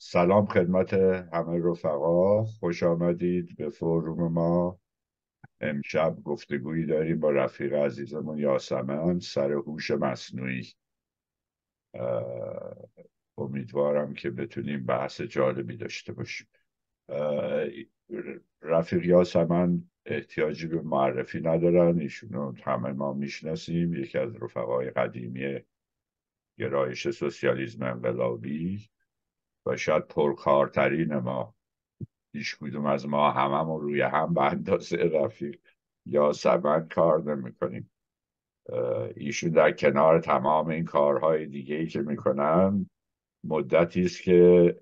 سلام خدمت همه رفقا خوش آمدید به فروم ما امشب گفتگویی داریم با رفیق عزیزمون یاسمن سر هوش مصنوعی امیدوارم که بتونیم بحث جالبی داشته باشیم رفیق یاسمن احتیاجی به معرفی ندارن ایشون رو همه ما میشناسیم یکی از رفقای قدیمی گرایش سوسیالیزم انقلابی و شاید پرکارترین ما هیچ کدوم از ما هممون روی هم به اندازه رفیق یا سمن کار نمیکنیم ایشون در کنار تمام این کارهای دیگه ای که میکنن مدتی است که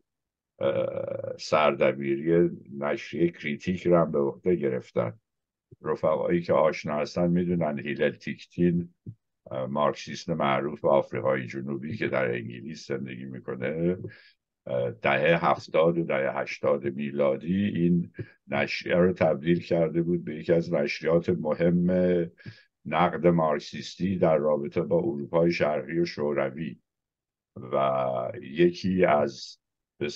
سردبیری نشریه کریتیک رو هم به عهده گرفتن رفقایی که آشنا هستن میدونن هیلل تیکتین مارکسیست معروف آفریقای جنوبی که در انگلیس زندگی میکنه دهه هفتاد و دهه هشتاد میلادی این نشریه رو تبدیل کرده بود به یکی از نشریات مهم نقد مارکسیستی در رابطه با اروپای شرقی و شوروی و یکی از به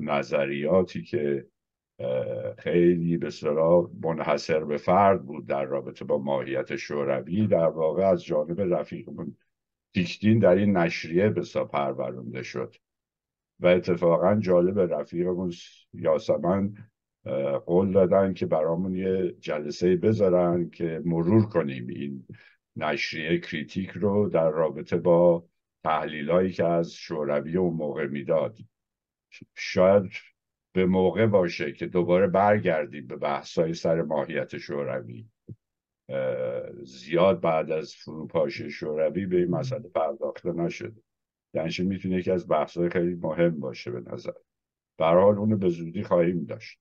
نظریاتی که خیلی به منحصر به فرد بود در رابطه با ماهیت شوروی در واقع از جانب رفیقمون تیکتین در این نشریه به پرورنده شد و اتفاقا جالب رفیقمون یاسمن قول دادن که برامون یه جلسه بذارن که مرور کنیم این نشریه کریتیک رو در رابطه با تحلیلایی که از شوروی اون موقع میداد شاید به موقع باشه که دوباره برگردیم به بحثای سر ماهیت شوروی زیاد بعد از فروپاشی شوروی به این مسئله پرداخته نشده یعنی میتونه یکی از بحث‌های خیلی مهم باشه به نظر برحال حال اونو به زودی خواهیم داشت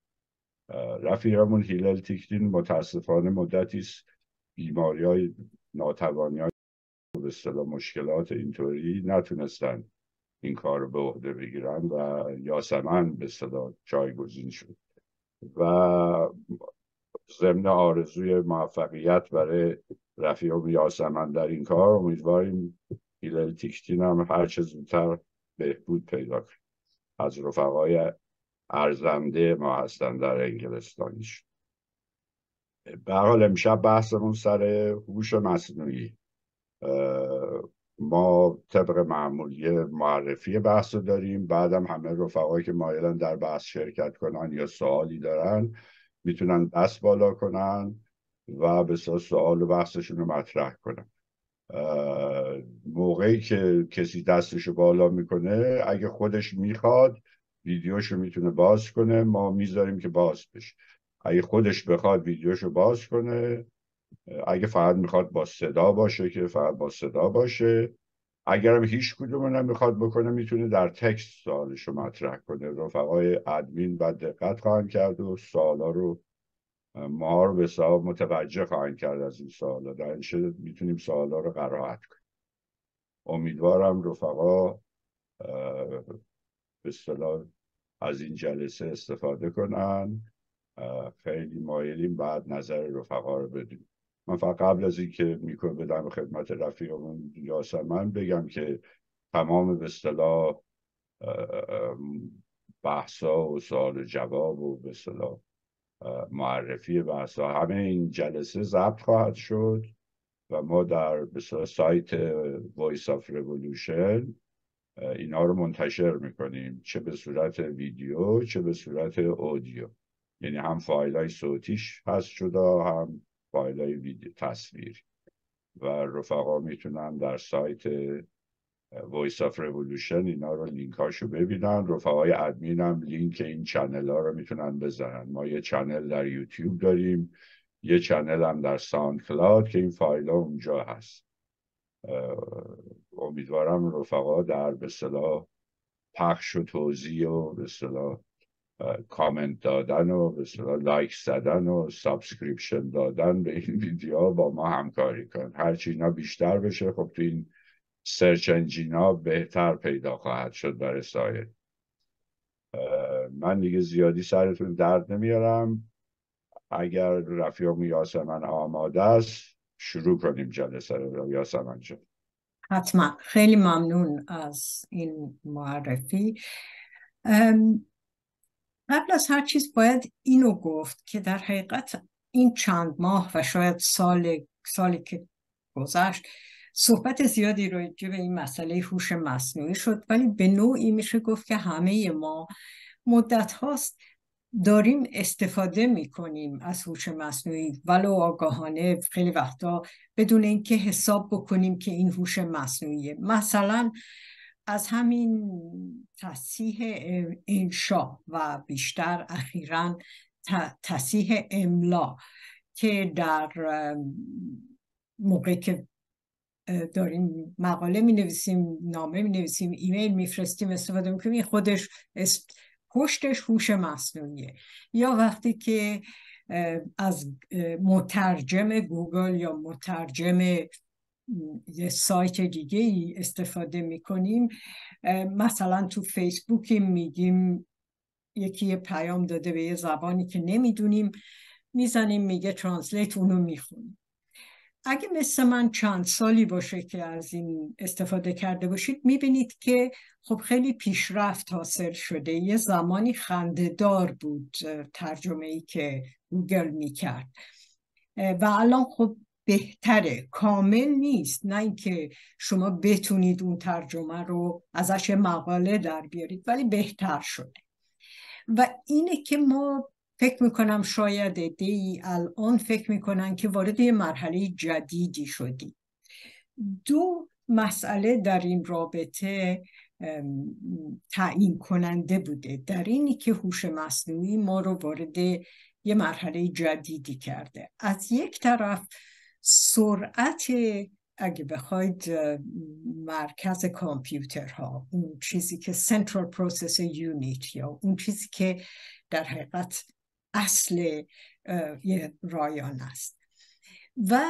رفیقمون هیلل تیکتین متاسفانه مدتی است بیماری های ناتوانی های به اصطلاح مشکلات اینطوری نتونستن این کار رو به عهده بگیرن و یاسمن به اصطلاح جایگزین شد و ضمن آرزوی موفقیت برای و یاسمن در این کار امیدواریم هیلاری تیکتین هم هر چه زودتر بهبود پیدا کرد از رفقای ارزنده ما هستن در انگلستانیش به حال امشب بحثمون سر هوش مصنوعی ما طبق معمول معرفی بحث رو داریم بعدم همه رفقایی که مایلن در بحث شرکت کنن یا سوالی دارن میتونن دست بالا کنن و به سوال و بحثشون رو مطرح کنن موقعی که کسی دستشو بالا میکنه اگه خودش میخواد ویدیوشو میتونه باز کنه ما میذاریم که باز بشه اگه خودش بخواد ویدیوشو باز کنه اگه فقط میخواد با صدا باشه که فقط با صدا باشه اگرم هیچ کدوم نمیخواد بکنه میتونه در تکست سوالش رو مطرح کنه رفقای ادمین و دقت خواهم کرد و سوالا رو ما رو به صاحب متوجه خواهند کرد از این سوالا در این میتونیم سوالا رو قرائت کنیم امیدوارم رفقا به از این جلسه استفاده کنن خیلی مایلیم بعد نظر رفقا رو بدیم من فقط قبل از اینکه میکن بدم خدمت رفیقمون یاسمن بگم که تمام به اصطلاح بحثا و سوال جواب و به معرفی بحثا همه این جلسه ضبط خواهد شد و ما در سایت وایس آف رولوشن اینا رو منتشر میکنیم چه به صورت ویدیو چه به صورت اودیو یعنی هم فایل های صوتیش هست شده هم فایل های تصویر و رفقا میتونن در سایت وایس آف رولوشن اینا رو لینک هاشو ببینن رفقای ادمین هم لینک این چنل ها رو میتونن بزنن ما یه چنل در یوتیوب داریم یه چنل هم در ساند کلاود که این فایل ها اونجا هست امیدوارم رفقا در به صلاح پخش و توضیح و به صلاح کامنت دادن و به صلاح لایک زدن و سابسکریپشن دادن به این ویدیو با ما همکاری کن هرچی اینا بیشتر بشه خب تو این سرچ بهتر پیدا خواهد شد برای سایت من دیگه زیادی سرتون درد نمیارم اگر رفیق یاسمن آماده است شروع کنیم جلسه رو یاسمن شد حتما خیلی ممنون از این معرفی قبل از هر چیز باید اینو گفت که در حقیقت این چند ماه و شاید سال سالی که گذشت صحبت زیادی روی به این مسئله هوش مصنوعی شد ولی به نوعی میشه گفت که همه ما مدت هاست داریم استفاده میکنیم از هوش مصنوعی ولو آگاهانه خیلی وقتا بدون اینکه حساب بکنیم که این هوش مصنوعیه مثلا از همین تصیح انشا و بیشتر اخیرا تصیح املا که در موقعی که داریم مقاله می نویسیم نامه می نویسیم ایمیل فرستیم استفاده می کنیم خودش پشتش هوش مصنوعیه یا وقتی که از مترجم گوگل یا مترجم یه سایت دیگه ای استفاده می کنیم مثلا تو فیسبوکی میگیم یکی پیام داده به یه زبانی که نمیدونیم میزنیم میگه ترانسلیت اونو میخونیم اگه مثل من چند سالی باشه که از این استفاده کرده باشید میبینید که خب خیلی پیشرفت حاصل شده یه زمانی خندهدار بود ترجمه ای که گوگل میکرد و الان خب بهتره کامل نیست نه اینکه شما بتونید اون ترجمه رو ازش مقاله در بیارید ولی بهتر شده و اینه که ما فکر میکنم شاید ای الان فکر میکنن که وارد یه مرحله جدیدی شدی دو مسئله در این رابطه تعیین کننده بوده در اینی که هوش مصنوعی ما رو وارد یه مرحله جدیدی کرده از یک طرف سرعت اگه بخواید مرکز کامپیوترها اون چیزی که سنترال پروسس یونیت یا اون چیزی که در حقیقت اصل رایان است و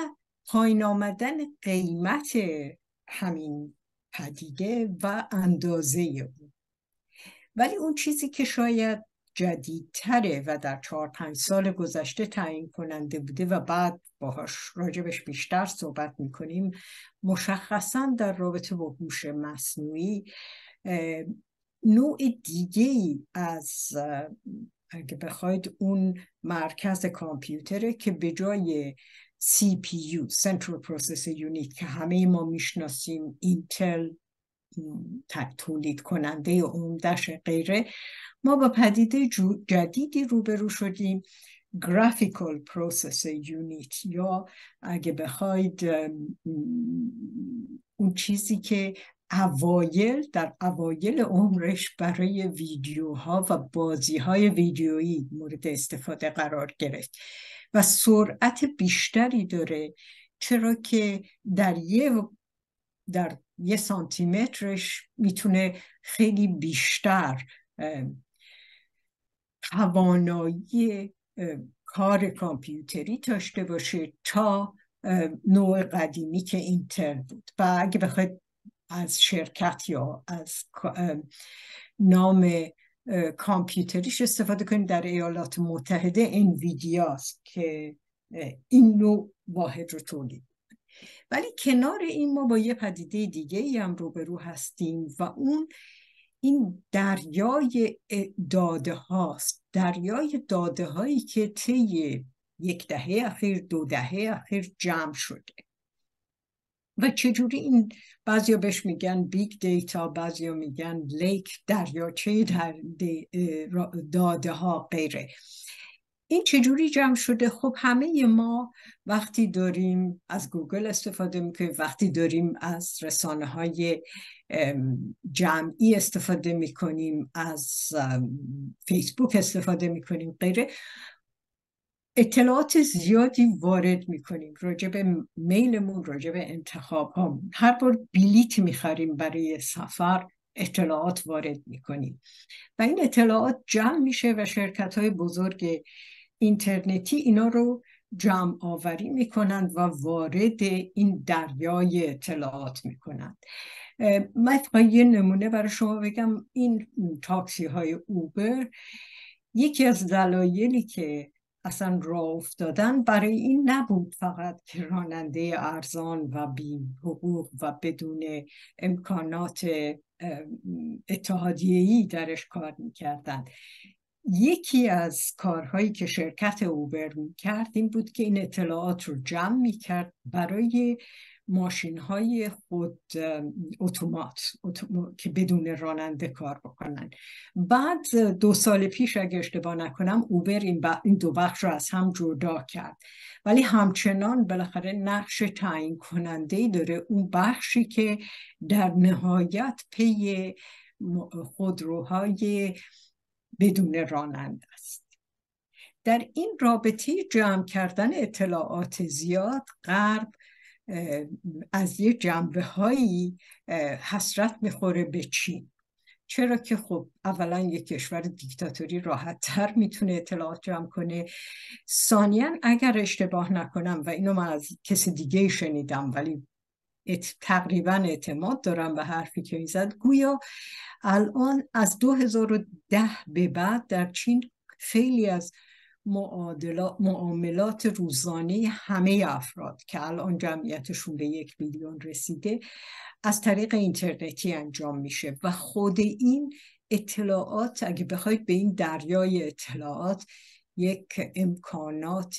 پایین آمدن قیمت همین پدیده و اندازه او ولی اون چیزی که شاید جدیدتره و در چهار پنج سال گذشته تعیین کننده بوده و بعد باهاش راجبش بیشتر صحبت میکنیم مشخصا در رابطه با هوش مصنوعی نوع دیگه از اگه بخواید اون مرکز کامپیوتره که به جای CPU Central پروسس Unit که همه ما میشناسیم اینتل تولید کننده عمدش غیره ما با پدیده جدیدی روبرو شدیم Graphical پروسس یونیت یا اگه بخواید اون چیزی که اوایل در اوایل عمرش برای ویدیوها و بازیهای ویدیویی مورد استفاده قرار گرفت و سرعت بیشتری داره چرا که در یه در یه سانتیمترش میتونه خیلی بیشتر توانایی کار کامپیوتری داشته باشه تا نوع قدیمی که اینتر بود و اگه بخواید از شرکت یا از نام کامپیوتریش استفاده کنیم در ایالات متحده انویدیا که این نوع واحد رو تولید ولی کنار این ما با یه پدیده دیگه ای هم روبرو هستیم و اون این دریای داده هاست دریای داده هایی که طی یک دهه اخیر دو دهه اخیر جمع شده و چجوری این بعضیا بهش میگن بیگ دیتا بعضیا میگن لیک دریاچه در داده ها غیره این چجوری جمع شده خب همه ما وقتی داریم از گوگل استفاده میکنیم وقتی داریم از رسانه های جمعی استفاده میکنیم از فیسبوک استفاده میکنیم غیره اطلاعات زیادی وارد میکنیم راجع به میلمون راجع انتخاب ها هر بار بلیت میخریم برای سفر اطلاعات وارد میکنیم و این اطلاعات جمع میشه و شرکت های بزرگ اینترنتی اینا رو جمع آوری میکنند و وارد این دریای اطلاعات میکنند من یه نمونه برای شما بگم این تاکسی های اوبر یکی از دلایلی که اصلا را افتادن برای این نبود فقط که راننده ارزان و بی حقوق و بدون امکانات اتحادیهی درش کار میکردن یکی از کارهایی که شرکت اوبر میکرد این بود که این اطلاعات رو جمع میکرد برای ماشین های خود اتومات که بدون راننده کار بکنن بعد دو سال پیش اگه اشتباه نکنم اوبر این, این دو بخش رو از هم جدا کرد ولی همچنان بالاخره نقش تعیین کننده ای داره اون بخشی که در نهایت پی خودروهای بدون راننده است در این رابطه جمع کردن اطلاعات زیاد غرب از یه جنبه هایی حسرت میخوره به چین چرا که خب اولا یک کشور دیکتاتوری راحت تر میتونه اطلاعات جمع کنه ثانیا اگر اشتباه نکنم و اینو من از کسی دیگه شنیدم ولی ات... تقریبا اعتماد دارم به حرفی که میزد گویا الان از 2010 به بعد در چین خیلی از معاملات روزانه همه افراد که الان جمعیتشون به یک میلیون رسیده از طریق اینترنتی انجام میشه و خود این اطلاعات اگه بخواید به این دریای اطلاعات یک امکانات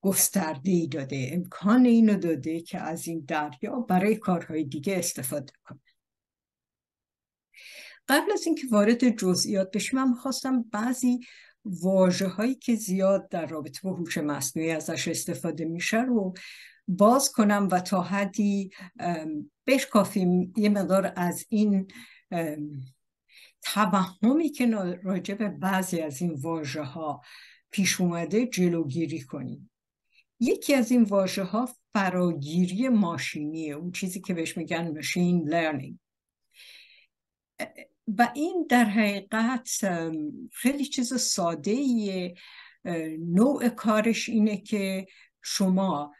گسترده ای داده امکان اینو داده که از این دریا برای کارهای دیگه استفاده کنه قبل از اینکه وارد جزئیات بشم من خواستم بعضی واجه هایی که زیاد در رابطه با هوش مصنوعی ازش استفاده میشه رو باز کنم و تا حدی بشکافیم یه مقدار از این توهمی که راجع به بعضی از این واجه ها پیش اومده جلوگیری کنیم یکی از این واجه ها فراگیری ماشینیه اون چیزی که بهش میگن ماشین لرنینگ و این در حقیقت خیلی چیز ساده نوع کارش اینه که شما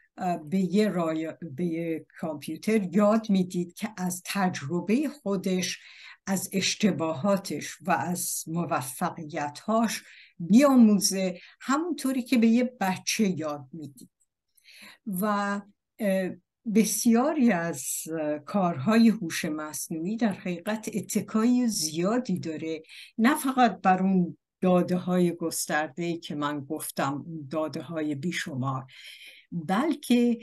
به یه, رای... به یه کامپیوتر یاد میدید که از تجربه خودش از اشتباهاتش و از موفقیتهاش بیاموزه همونطوری که به یه بچه یاد میدید و بسیاری از کارهای هوش مصنوعی در حقیقت اتکای زیادی داره نه فقط بر اون داده های گسترده که من گفتم داده های بیشمار بلکه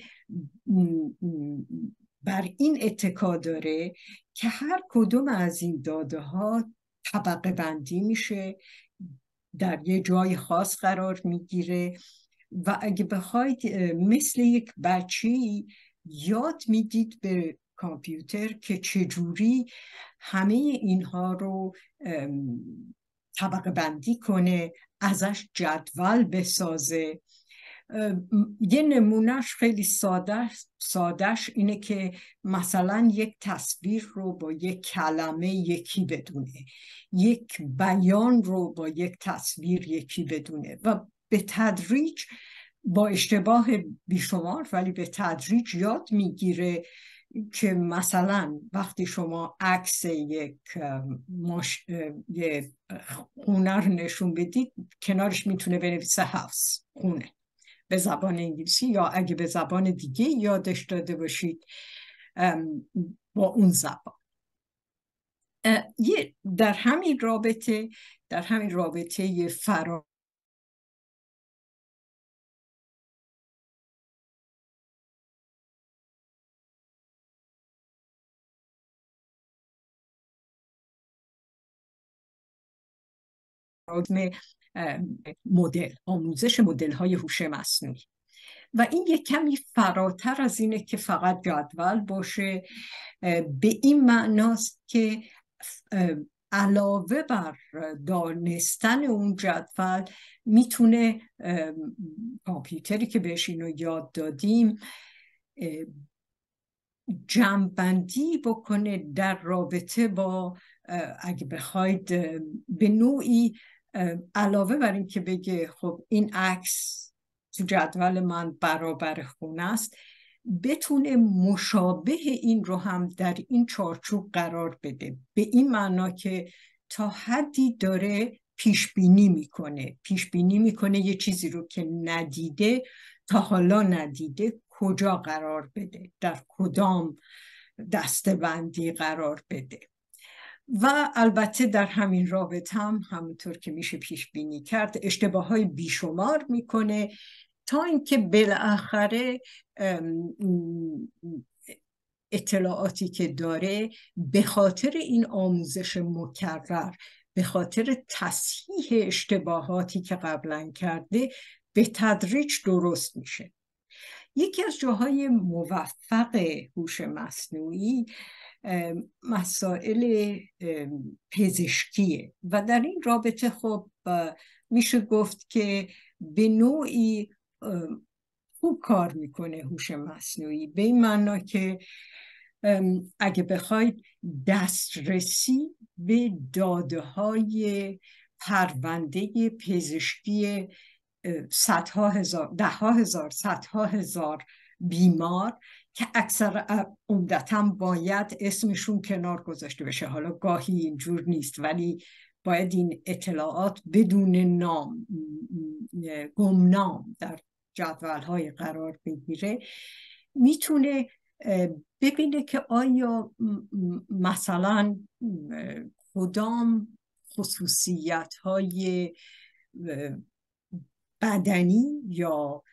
بر این اتکا داره که هر کدوم از این داده ها طبقه بندی میشه در یه جای خاص قرار میگیره و اگه بخواید مثل یک بچه یاد میدید به کامپیوتر که چجوری همه اینها رو طبقه بندی کنه ازش جدول بسازه یه نمونهش خیلی ساده سادهش اینه که مثلا یک تصویر رو با یک کلمه یکی بدونه یک بیان رو با یک تصویر یکی بدونه و به تدریج با اشتباه بیشمار ولی به تدریج یاد میگیره که مثلا وقتی شما عکس یک مش... خونه رو نشون بدید کنارش میتونه بنویسه هاوس خونه به زبان انگلیسی یا اگه به زبان دیگه یادش داده باشید با اون زبان در همین رابطه در همین رابطه فرار مدل آموزش مدل های هوش مصنوعی و این یک کمی فراتر از اینه که فقط جدول باشه به این معناست که علاوه بر دانستن اون جدول میتونه کامپیوتری که بهش اینو یاد دادیم جمبندی بکنه در رابطه با اگه بخواید به نوعی علاوه بر این که بگه خب این عکس تو جدول من برابر خونه است بتونه مشابه این رو هم در این چارچوب قرار بده به این معنا که تا حدی داره پیش بینی میکنه پیش بینی میکنه یه چیزی رو که ندیده تا حالا ندیده کجا قرار بده در کدام دستبندی قرار بده و البته در همین رابطه هم همونطور که میشه پیش بینی کرد اشتباه های بیشمار میکنه تا اینکه بالاخره اطلاعاتی که داره به خاطر این آموزش مکرر به خاطر تصحیح اشتباهاتی که قبلا کرده به تدریج درست میشه یکی از جاهای موفق هوش مصنوعی مسائل پزشکیه و در این رابطه خب میشه گفت که به نوعی خوب کار میکنه هوش مصنوعی به این معنا که اگه بخواید دسترسی به داده های پرونده پزشکی صدها هزار ده ها هزار صدها هزار بیمار که اکثر عمدتا باید اسمشون کنار گذاشته بشه حالا گاهی اینجور نیست ولی باید این اطلاعات بدون نام گمنام در جدول های قرار بگیره میتونه ببینه که آیا مثلا کدام خصوصیت های بدنی یا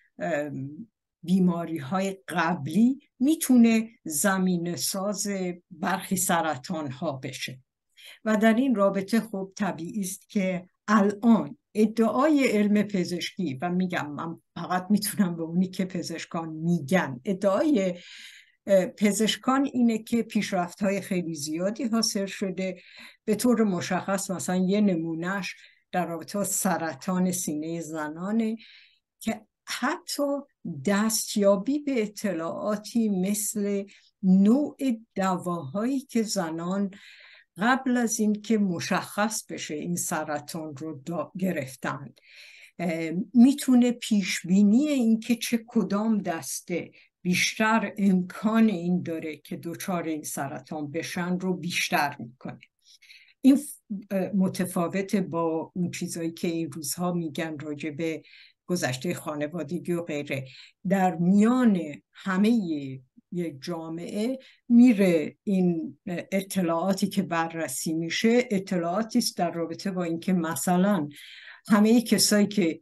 بیماری های قبلی میتونه زمین ساز برخی سرطان ها بشه و در این رابطه خوب طبیعی است که الان ادعای علم پزشکی و میگم من فقط میتونم به اونی که پزشکان میگن ادعای پزشکان اینه که پیشرفت های خیلی زیادی حاصل شده به طور مشخص مثلا یه نمونهش در رابطه سرطان سینه زنانه که حتی دستیابی به اطلاعاتی مثل نوع دواهایی که زنان قبل از اینکه مشخص بشه این سرطان رو گرفتن میتونه پیش بینی اینکه چه کدام دسته بیشتر امکان این داره که دچار این سرطان بشن رو بیشتر میکنه این متفاوت با اون چیزایی که این روزها میگن راجع به گذشته خانوادگی و غیره در میان همه یک جامعه میره این اطلاعاتی که بررسی میشه اطلاعاتی است در رابطه با اینکه مثلا همه کسایی که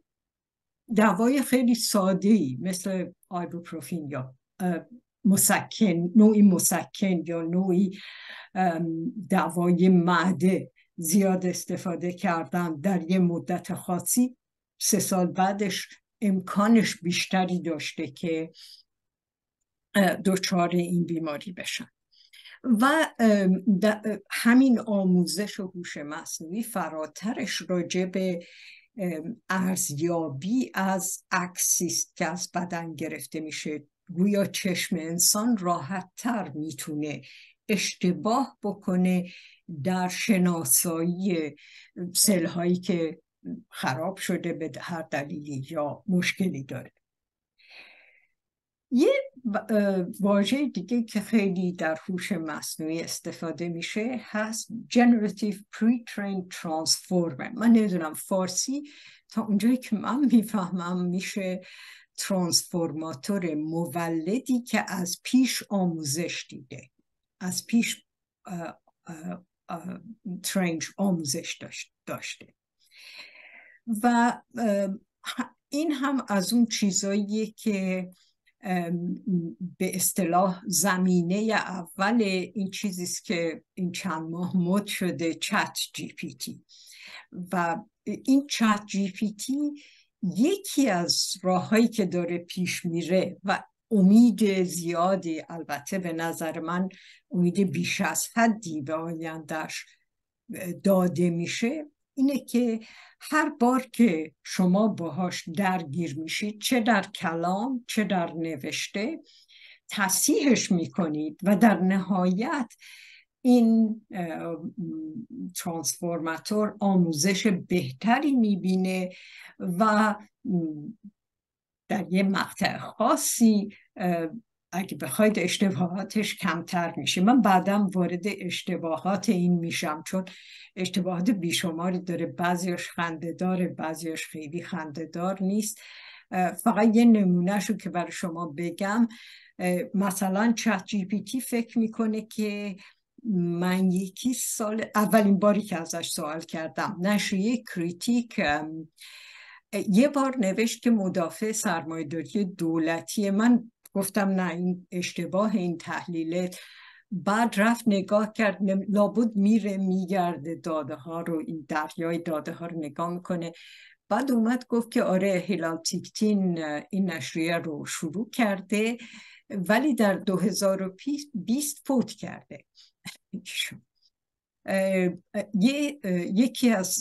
دوای خیلی ساده ای مثل آیبوپروفین یا مسکن نوعی مسکن یا نوعی دوای معده زیاد استفاده کردن در یه مدت خاصی سه سال بعدش امکانش بیشتری داشته که دچار این بیماری بشن و همین آموزش و هوش مصنوعی فراترش راجع به ارزیابی از اکسیست که از بدن گرفته میشه گویا چشم انسان راحت تر میتونه اشتباه بکنه در شناسایی سلهایی که خراب شده به هر دلیلی یا مشکلی داره یه واژه دیگه که خیلی در هوش مصنوعی استفاده میشه هست generative pre-trained transformer من نمیدونم فارسی تا اونجایی که من میفهمم میشه ترانسفورماتور مولدی که از پیش آموزش دیده از پیش ترنج آموزش داشته و این هم از اون چیزایی که به اصطلاح زمینه اول این چیزی است که این چند ماه مد شده چت جی پی تی و این چت جی پی تی یکی از راههایی که داره پیش میره و امید زیادی البته به نظر من امید بیش از حدی به آیندهش داده میشه اینه که هر بار که شما باهاش درگیر میشید چه در کلام چه در نوشته تصیحش میکنید و در نهایت این ترانسفورماتور آموزش بهتری میبینه و در یه مقطع خاصی اگه بخواید اشتباهاتش کمتر میشه من بعدم وارد اشتباهات این میشم چون اشتباهات بیشماری داره بعضیش خنده داره بعضیش خیلی خنده دار نیست فقط یه شو که برای شما بگم مثلا چت جی پی تی فکر میکنه که من یکی سال اولین باری که ازش سوال کردم نشریه کریتیک یه بار نوشت که مدافع سرمایهداری دولتی من گفتم نه این اشتباه این تحلیله بعد رفت نگاه کرد لابد میره میگرده داده ها رو این دریای داده ها رو نگاه میکنه بعد اومد گفت که آره هلال تیکتین این نشریه رو شروع کرده ولی در 2020 فوت کرده یه یکی از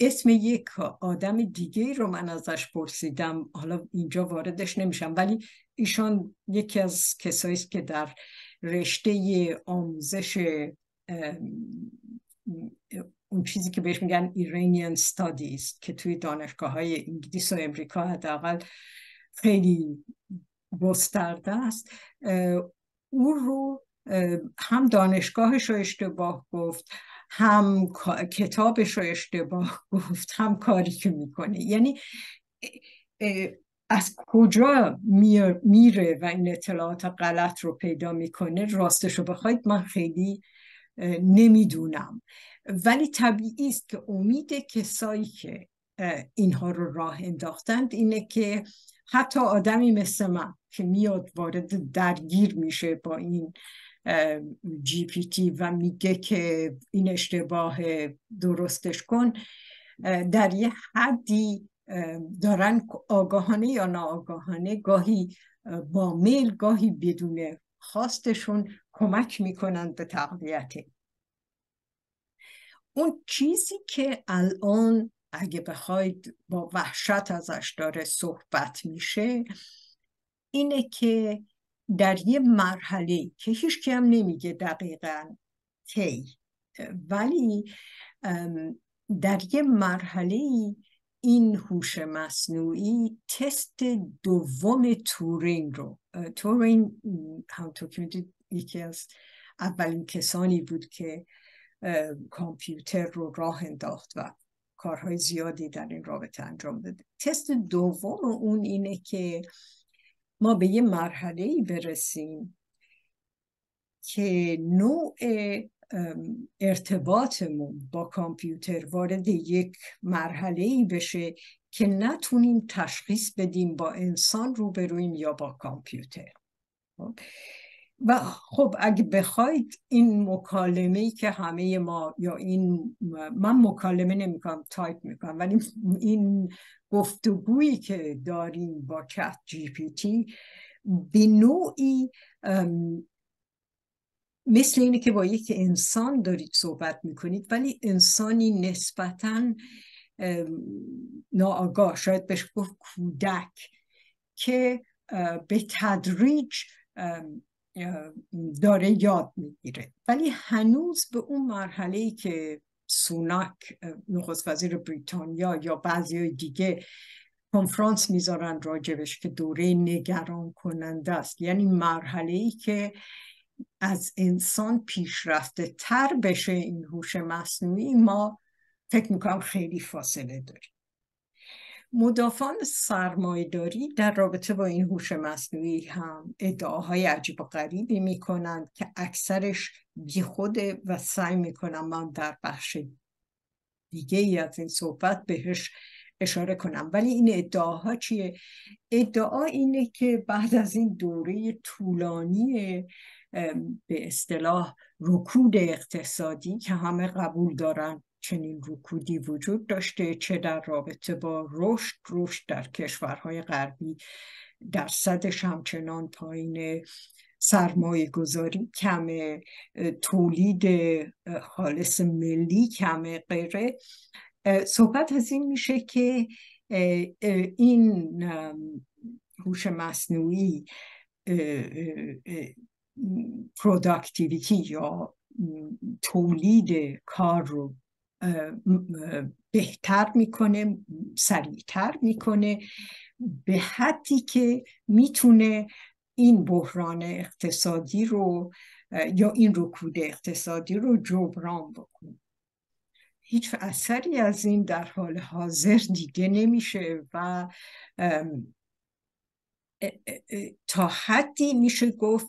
اسم یک آدم دیگه رو من ازش پرسیدم حالا اینجا واردش نمیشم ولی ایشان یکی از کسایی است که در رشته آموزش اون چیزی که بهش میگن ایرانیان Studies که توی دانشگاه های انگلیس و امریکا حداقل خیلی گسترده است او رو هم دانشگاهش رو اشتباه گفت هم کتابش رو اشتباه گفت هم کاری که میکنه یعنی از کجا میره و این اطلاعات غلط رو پیدا میکنه راستش رو بخواید من خیلی نمیدونم ولی طبیعی است که امید کسایی که اینها رو راه انداختند اینه که حتی آدمی مثل من که میاد وارد درگیر میشه با این جی پی تی و میگه که این اشتباه درستش کن در یه حدی دارن آگاهانه یا ناآگاهانه گاهی با میل گاهی بدون خواستشون کمک میکنن به تقویت اون چیزی که الان اگه بخواید با وحشت ازش داره صحبت میشه اینه که در یه مرحله که هیچ هم نمیگه دقیقا کی ولی در یه مرحله این هوش مصنوعی تست دوم تورینگ رو تورینگ همونطور که یکی از اولین کسانی بود که کامپیوتر رو راه انداخت و کارهای زیادی در این رابطه انجام داده تست دوم اون اینه که ما به یه مرحله ای برسیم که نوع ارتباطمون با کامپیوتر وارد یک مرحله ای بشه که نتونیم تشخیص بدیم با انسان روبرویم یا با کامپیوتر خب؟ و خب اگه بخواید این مکالمه ای که همه ما یا این من مکالمه نمیکنم تایپ میکنم ولی این گفتگویی که داریم با کت جی پی تی به نوعی مثل اینه که با یک انسان دارید صحبت میکنید ولی انسانی نسبتا ناآگاه شاید بهش گفت کودک که به تدریج داره یاد میگیره ولی هنوز به اون مرحله ای که سوناک نخست وزیر بریتانیا یا بعضی دیگه کنفرانس میذارن راجبش که دوره نگران کننده است یعنی مرحله ای که از انسان پیشرفته تر بشه این هوش مصنوعی ما فکر میکنم خیلی فاصله داریم مدافعان سرمایداری در رابطه با این هوش مصنوعی هم ادعاهای عجیب و غریبی می کنند که اکثرش خوده و سعی می کنم من در بخش دیگه ای از این صحبت بهش اشاره کنم ولی این ادعاها چیه؟ ادعا اینه که بعد از این دوره طولانی به اصطلاح رکود اقتصادی که همه قبول دارن چنین رکودی وجود داشته چه در رابطه با رشد رشد در کشورهای غربی درصدش همچنان پایین سرمایه گذاری کمه تولید خالص ملی کمه غیره صحبت از این میشه که این هوش مصنوعی پروداکتیویتی یا تولید کار رو بهتر میکنه سریعتر میکنه به حدی که میتونه این بحران اقتصادی رو یا این رکود اقتصادی رو جبران بکنه هیچ اثری از این در حال حاضر دیگه نمیشه و تا حدی میشه گفت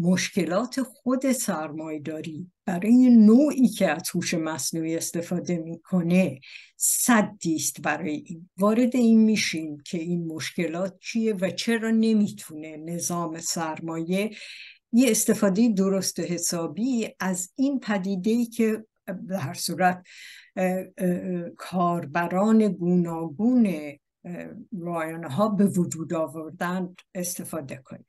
مشکلات خود سرمایه داری برای نوعی که از هوش مصنوعی استفاده میکنه صدی است برای این وارد این میشیم که این مشکلات چیه و چرا نمیتونه نظام سرمایه یه استفاده درست و حسابی از این پدیده ای که به هر صورت کاربران گوناگون رایانه ها به وجود آوردن استفاده کنیم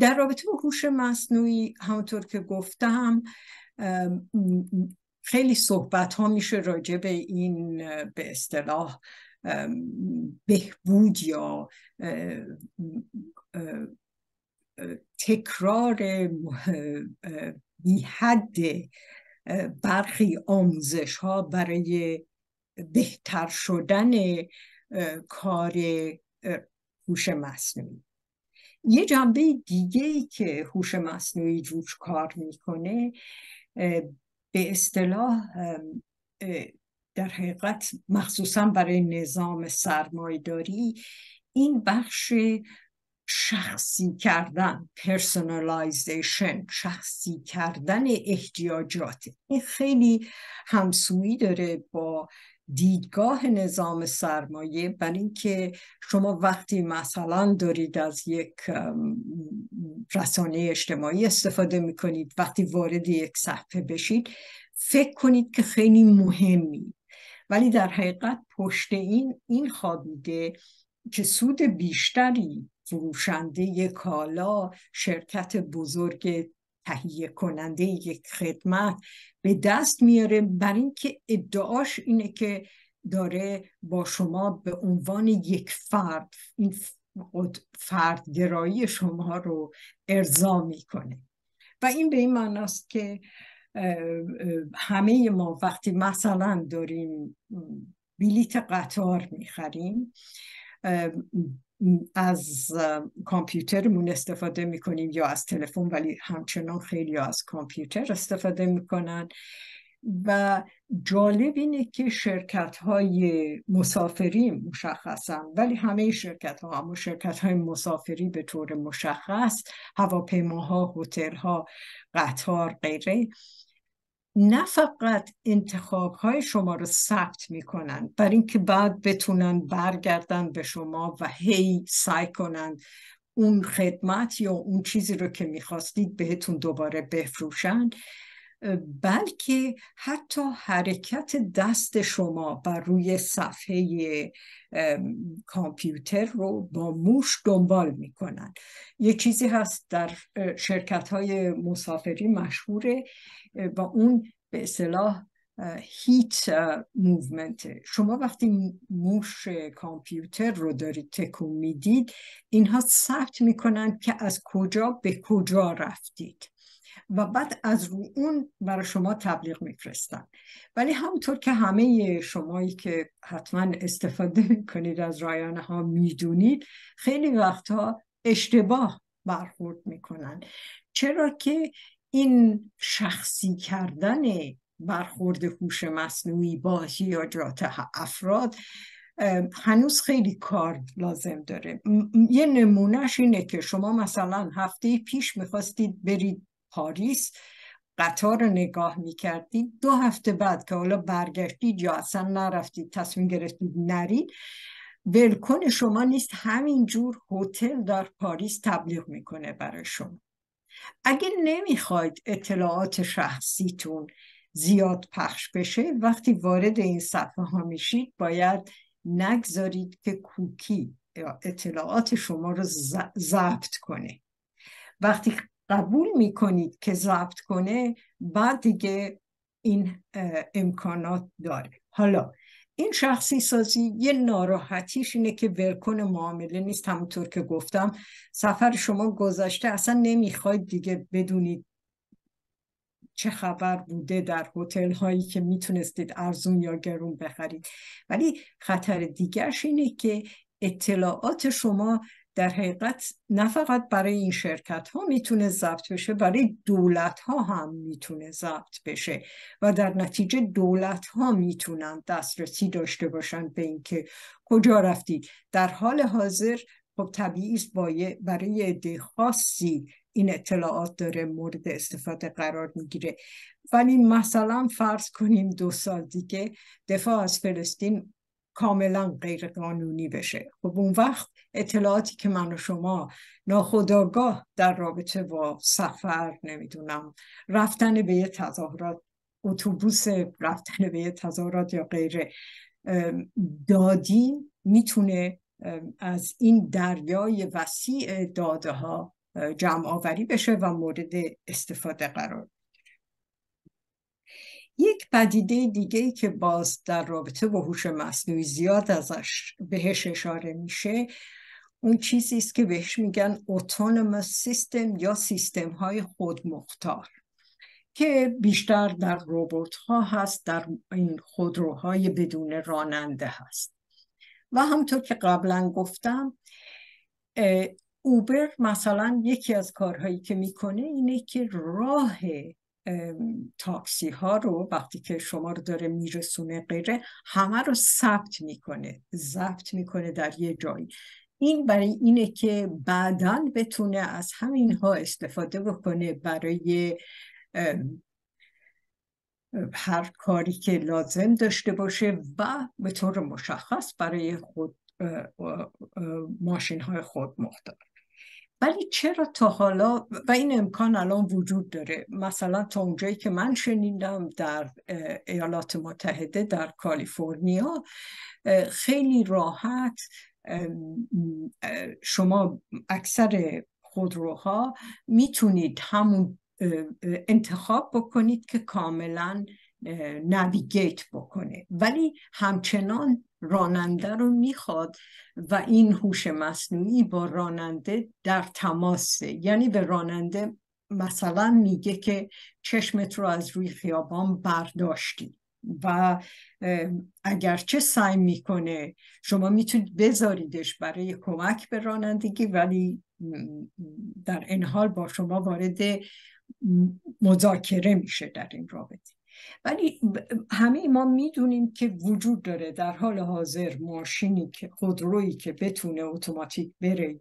در رابطه با هوش مصنوعی همونطور که گفتم خیلی صحبت ها میشه راجع به این به اصطلاح بهبود یا تکرار بیحد برخی آموزش ها برای بهتر شدن کار هوش مصنوعی یه جنبه دیگه ای که هوش مصنوعی جوش کار میکنه به اصطلاح در حقیقت مخصوصا برای نظام سرمایداری این بخش شخصی کردن پرسونالایزیشن شخصی کردن احتیاجات این خیلی همسویی داره با دیدگاه نظام سرمایه بر اینکه شما وقتی مثلا دارید از یک رسانه اجتماعی استفاده میکنید وقتی وارد یک صفحه بشید فکر کنید که خیلی مهمی ولی در حقیقت پشت این این خوابیده که سود بیشتری فروشنده کالا شرکت بزرگ تهیه کننده یک خدمت به دست میاره بر اینکه ادعاش اینه که داره با شما به عنوان یک فرد این فردگرایی شما رو ارضا میکنه و این به این معناست که همه ما وقتی مثلا داریم بلیت قطار میخریم از کامپیوترمون استفاده میکنیم یا از تلفن ولی همچنان خیلی از کامپیوتر استفاده میکنن و جالب اینه که شرکت های مسافری مشخصا ولی همه شرکت ها اما شرکت های مسافری به طور مشخص هواپیماها هتل ها قطار غیره نه فقط انتخاب های شما رو ثبت میکنن برای اینکه بعد بتونن برگردن به شما و هی سعی کنند، اون خدمت یا اون چیزی رو که میخواستید بهتون دوباره بفروشن بلکه حتی حرکت دست شما بر روی صفحه کامپیوتر رو با موش دنبال میکنن یه چیزی هست در شرکت های مسافری مشهوره و اون به اصطلاح هیت موومنت شما وقتی موش کامپیوتر رو دارید تکون میدید اینها ثبت میکنند که از کجا به کجا رفتید و بعد از رو اون برای شما تبلیغ میفرستن ولی همونطور که همه شمایی که حتما استفاده میکنید از رایانه ها میدونید خیلی وقتها اشتباه برخورد میکنن چرا که این شخصی کردن برخورد هوش مصنوعی با حیاجات افراد هنوز خیلی کار لازم داره یه نمونهش اینه که شما مثلا هفته پیش میخواستید برید پاریس قطار رو نگاه میکردی دو هفته بعد که حالا برگشتید یا اصلا نرفتید تصمیم گرفتید نرید ولکن شما نیست همینجور هتل در پاریس تبلیغ میکنه برای شما اگه نمیخواید اطلاعات شخصیتون زیاد پخش بشه وقتی وارد این صفحه ها میشید باید نگذارید که کوکی اطلاعات شما رو ضبط کنه وقتی قبول میکنید که ضبط کنه بعد دیگه این امکانات داره حالا این شخصی سازی یه ناراحتیش اینه که ورکن معامله نیست همونطور که گفتم سفر شما گذشته اصلا نمیخواید دیگه بدونید چه خبر بوده در هتل هایی که میتونستید ارزون یا گرون بخرید ولی خطر دیگرش اینه که اطلاعات شما در حقیقت نه فقط برای این شرکت ها میتونه ضبط بشه برای دولت ها هم میتونه ضبط بشه و در نتیجه دولت ها میتونن دسترسی داشته باشن به اینکه کجا رفتید در حال حاضر خب طبیعی است برای عده خاصی این اطلاعات داره مورد استفاده قرار میگیره ولی مثلا فرض کنیم دو سال دیگه دفاع از فلسطین کاملا غیر قانونی بشه خب اون وقت اطلاعاتی که من و شما ناخداگاه در رابطه با سفر نمیدونم رفتن به یه تظاهرات اتوبوس رفتن به یه تظاهرات یا غیره دادی میتونه از این دریای وسیع داده ها جمع آوری بشه و مورد استفاده قرار یک پدیده دیگه که باز در رابطه با هوش مصنوعی زیاد ازش بهش اشاره میشه اون چیزی است که بهش میگن اتونوموس سیستم یا سیستم های خودمختار که بیشتر در روبوت ها هست در این خودروهای بدون راننده هست و همطور که قبلا گفتم اوبر مثلا یکی از کارهایی که میکنه اینه که راه تاکسی ها رو وقتی که شما رو داره میرسونه غیره همه رو ثبت میکنه ضبط میکنه در یه جایی این برای اینه که بعدا بتونه از همین ها استفاده بکنه برای هر کاری که لازم داشته باشه و به طور مشخص برای خود ماشین های خود مختار ولی چرا تا حالا و این امکان الان وجود داره مثلا تا اونجایی که من شنیدم در ایالات متحده در کالیفرنیا خیلی راحت شما اکثر خودروها میتونید همون انتخاب بکنید که کاملا نویگیت بکنه ولی همچنان راننده رو میخواد و این هوش مصنوعی با راننده در تماسه یعنی به راننده مثلا میگه که چشمت رو از روی خیابان برداشتی و اگرچه سعی میکنه شما میتونید بذاریدش برای کمک به رانندگی ولی در این حال با شما وارد مذاکره میشه در این رابطه ولی همه ما میدونیم که وجود داره در حال حاضر ماشینی که خودرویی که بتونه اتوماتیک بره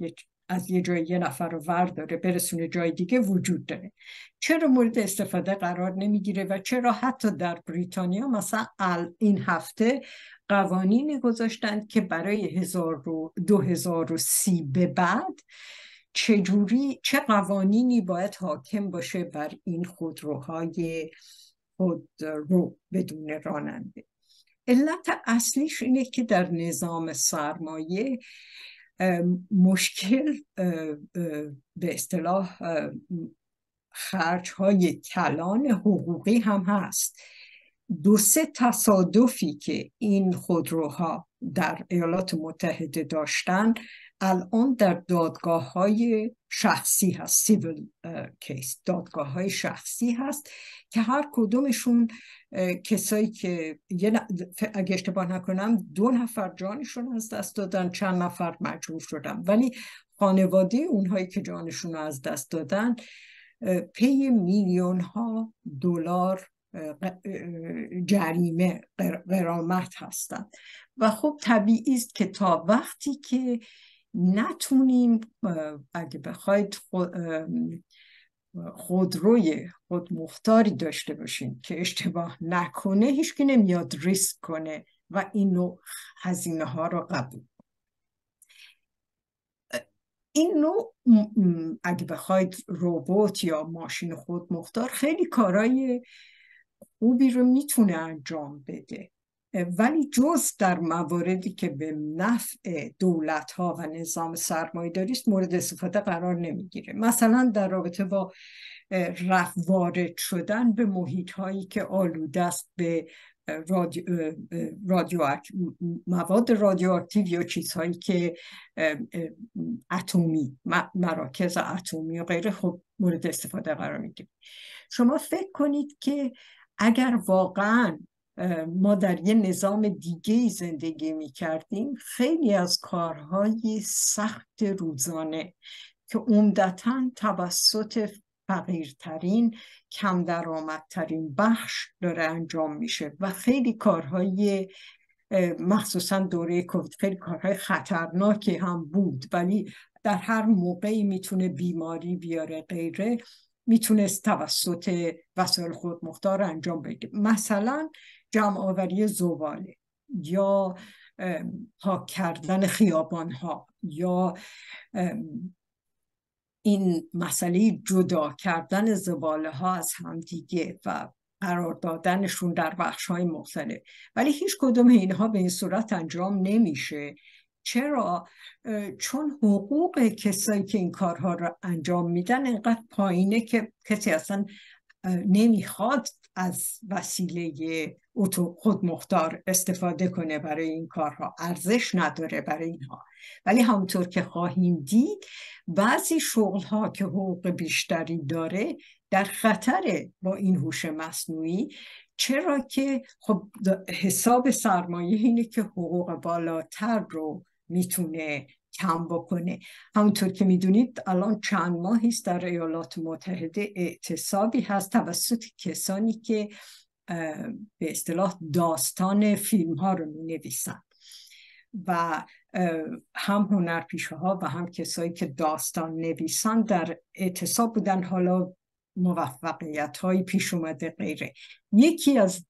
از یه جای یه نفر رو ورداره برسونه جای دیگه وجود داره چرا مورد استفاده قرار نمیگیره و چرا حتی در بریتانیا مثلا این هفته قوانینی گذاشتند که برای هزار سی به بعد چجوری چه قوانینی باید حاکم باشه بر این خودروهای خود رو بدون راننده علت اصلیش اینه که در نظام سرمایه مشکل به اصطلاح خرج کلان حقوقی هم هست دو سه تصادفی که این خودروها در ایالات متحده داشتن الان در دادگاه های شخصی هست سیویل کیس دادگاه های شخصی هست که هر کدومشون کسایی که اگه اشتباه نکنم دو نفر جانشون از دست دادن چند نفر مجروح شدن ولی خانواده اونهایی که جانشون رو از دست دادن پی میلیون ها دلار جریمه قرامت هستند و خب طبیعی است که تا وقتی که نتونیم اگه بخواید خود خودروی خودمختاری داشته باشیم که اشتباه نکنه هیچکی نمیاد ریسک کنه و اینو هزینه ها رو قبول این نوع اگه بخواید ربات یا ماشین خود مختار خیلی کارای خوبی رو میتونه انجام بده ولی جز در مواردی که به نفع دولت ها و نظام سرمایه داریست مورد استفاده قرار نمیگیره مثلا در رابطه با وارد شدن به محیط هایی که آلوده است به رادیو، مواد رادیواکتیو یا چیزهایی که اتمی مراکز اتمی و غیره خب مورد استفاده قرار میگیره شما فکر کنید که اگر واقعا ما در یه نظام دیگه زندگی می کردیم خیلی از کارهای سخت روزانه که عمدتا توسط فقیرترین کم درآمدترین بخش داره انجام میشه و خیلی کارهای مخصوصا دوره کووید خیلی کارهای خطرناکی هم بود ولی در هر موقعی میتونه بیماری بیاره غیره میتونست توسط وسایل خود مختار انجام بگیره مثلا جمع آوری زباله یا پاک کردن خیابان ها یا این مسئله جدا کردن زباله ها از همدیگه و قرار دادنشون در بخش های مختلف ولی هیچ کدوم اینها به این صورت انجام نمیشه چرا؟ چون حقوق کسایی که این کارها را انجام میدن اینقدر پایینه که کسی اصلا نمیخواد از وسیله اوتو خودمختار استفاده کنه برای این کارها ارزش نداره برای اینها ولی همونطور که خواهیم دید بعضی شغلها که حقوق بیشتری داره در خطر با این هوش مصنوعی چرا که خب حساب سرمایه اینه که حقوق بالاتر رو میتونه کم بکنه همونطور که میدونید الان چند ماهی است در ایالات متحده اعتصابی هست توسط کسانی که به اصطلاح داستان فیلم ها رو می نویسند و هم هنرپیشه ها و هم کسایی که داستان نویسند در اعتصاب بودن حالا موفقیت های پیش اومده غیره یکی از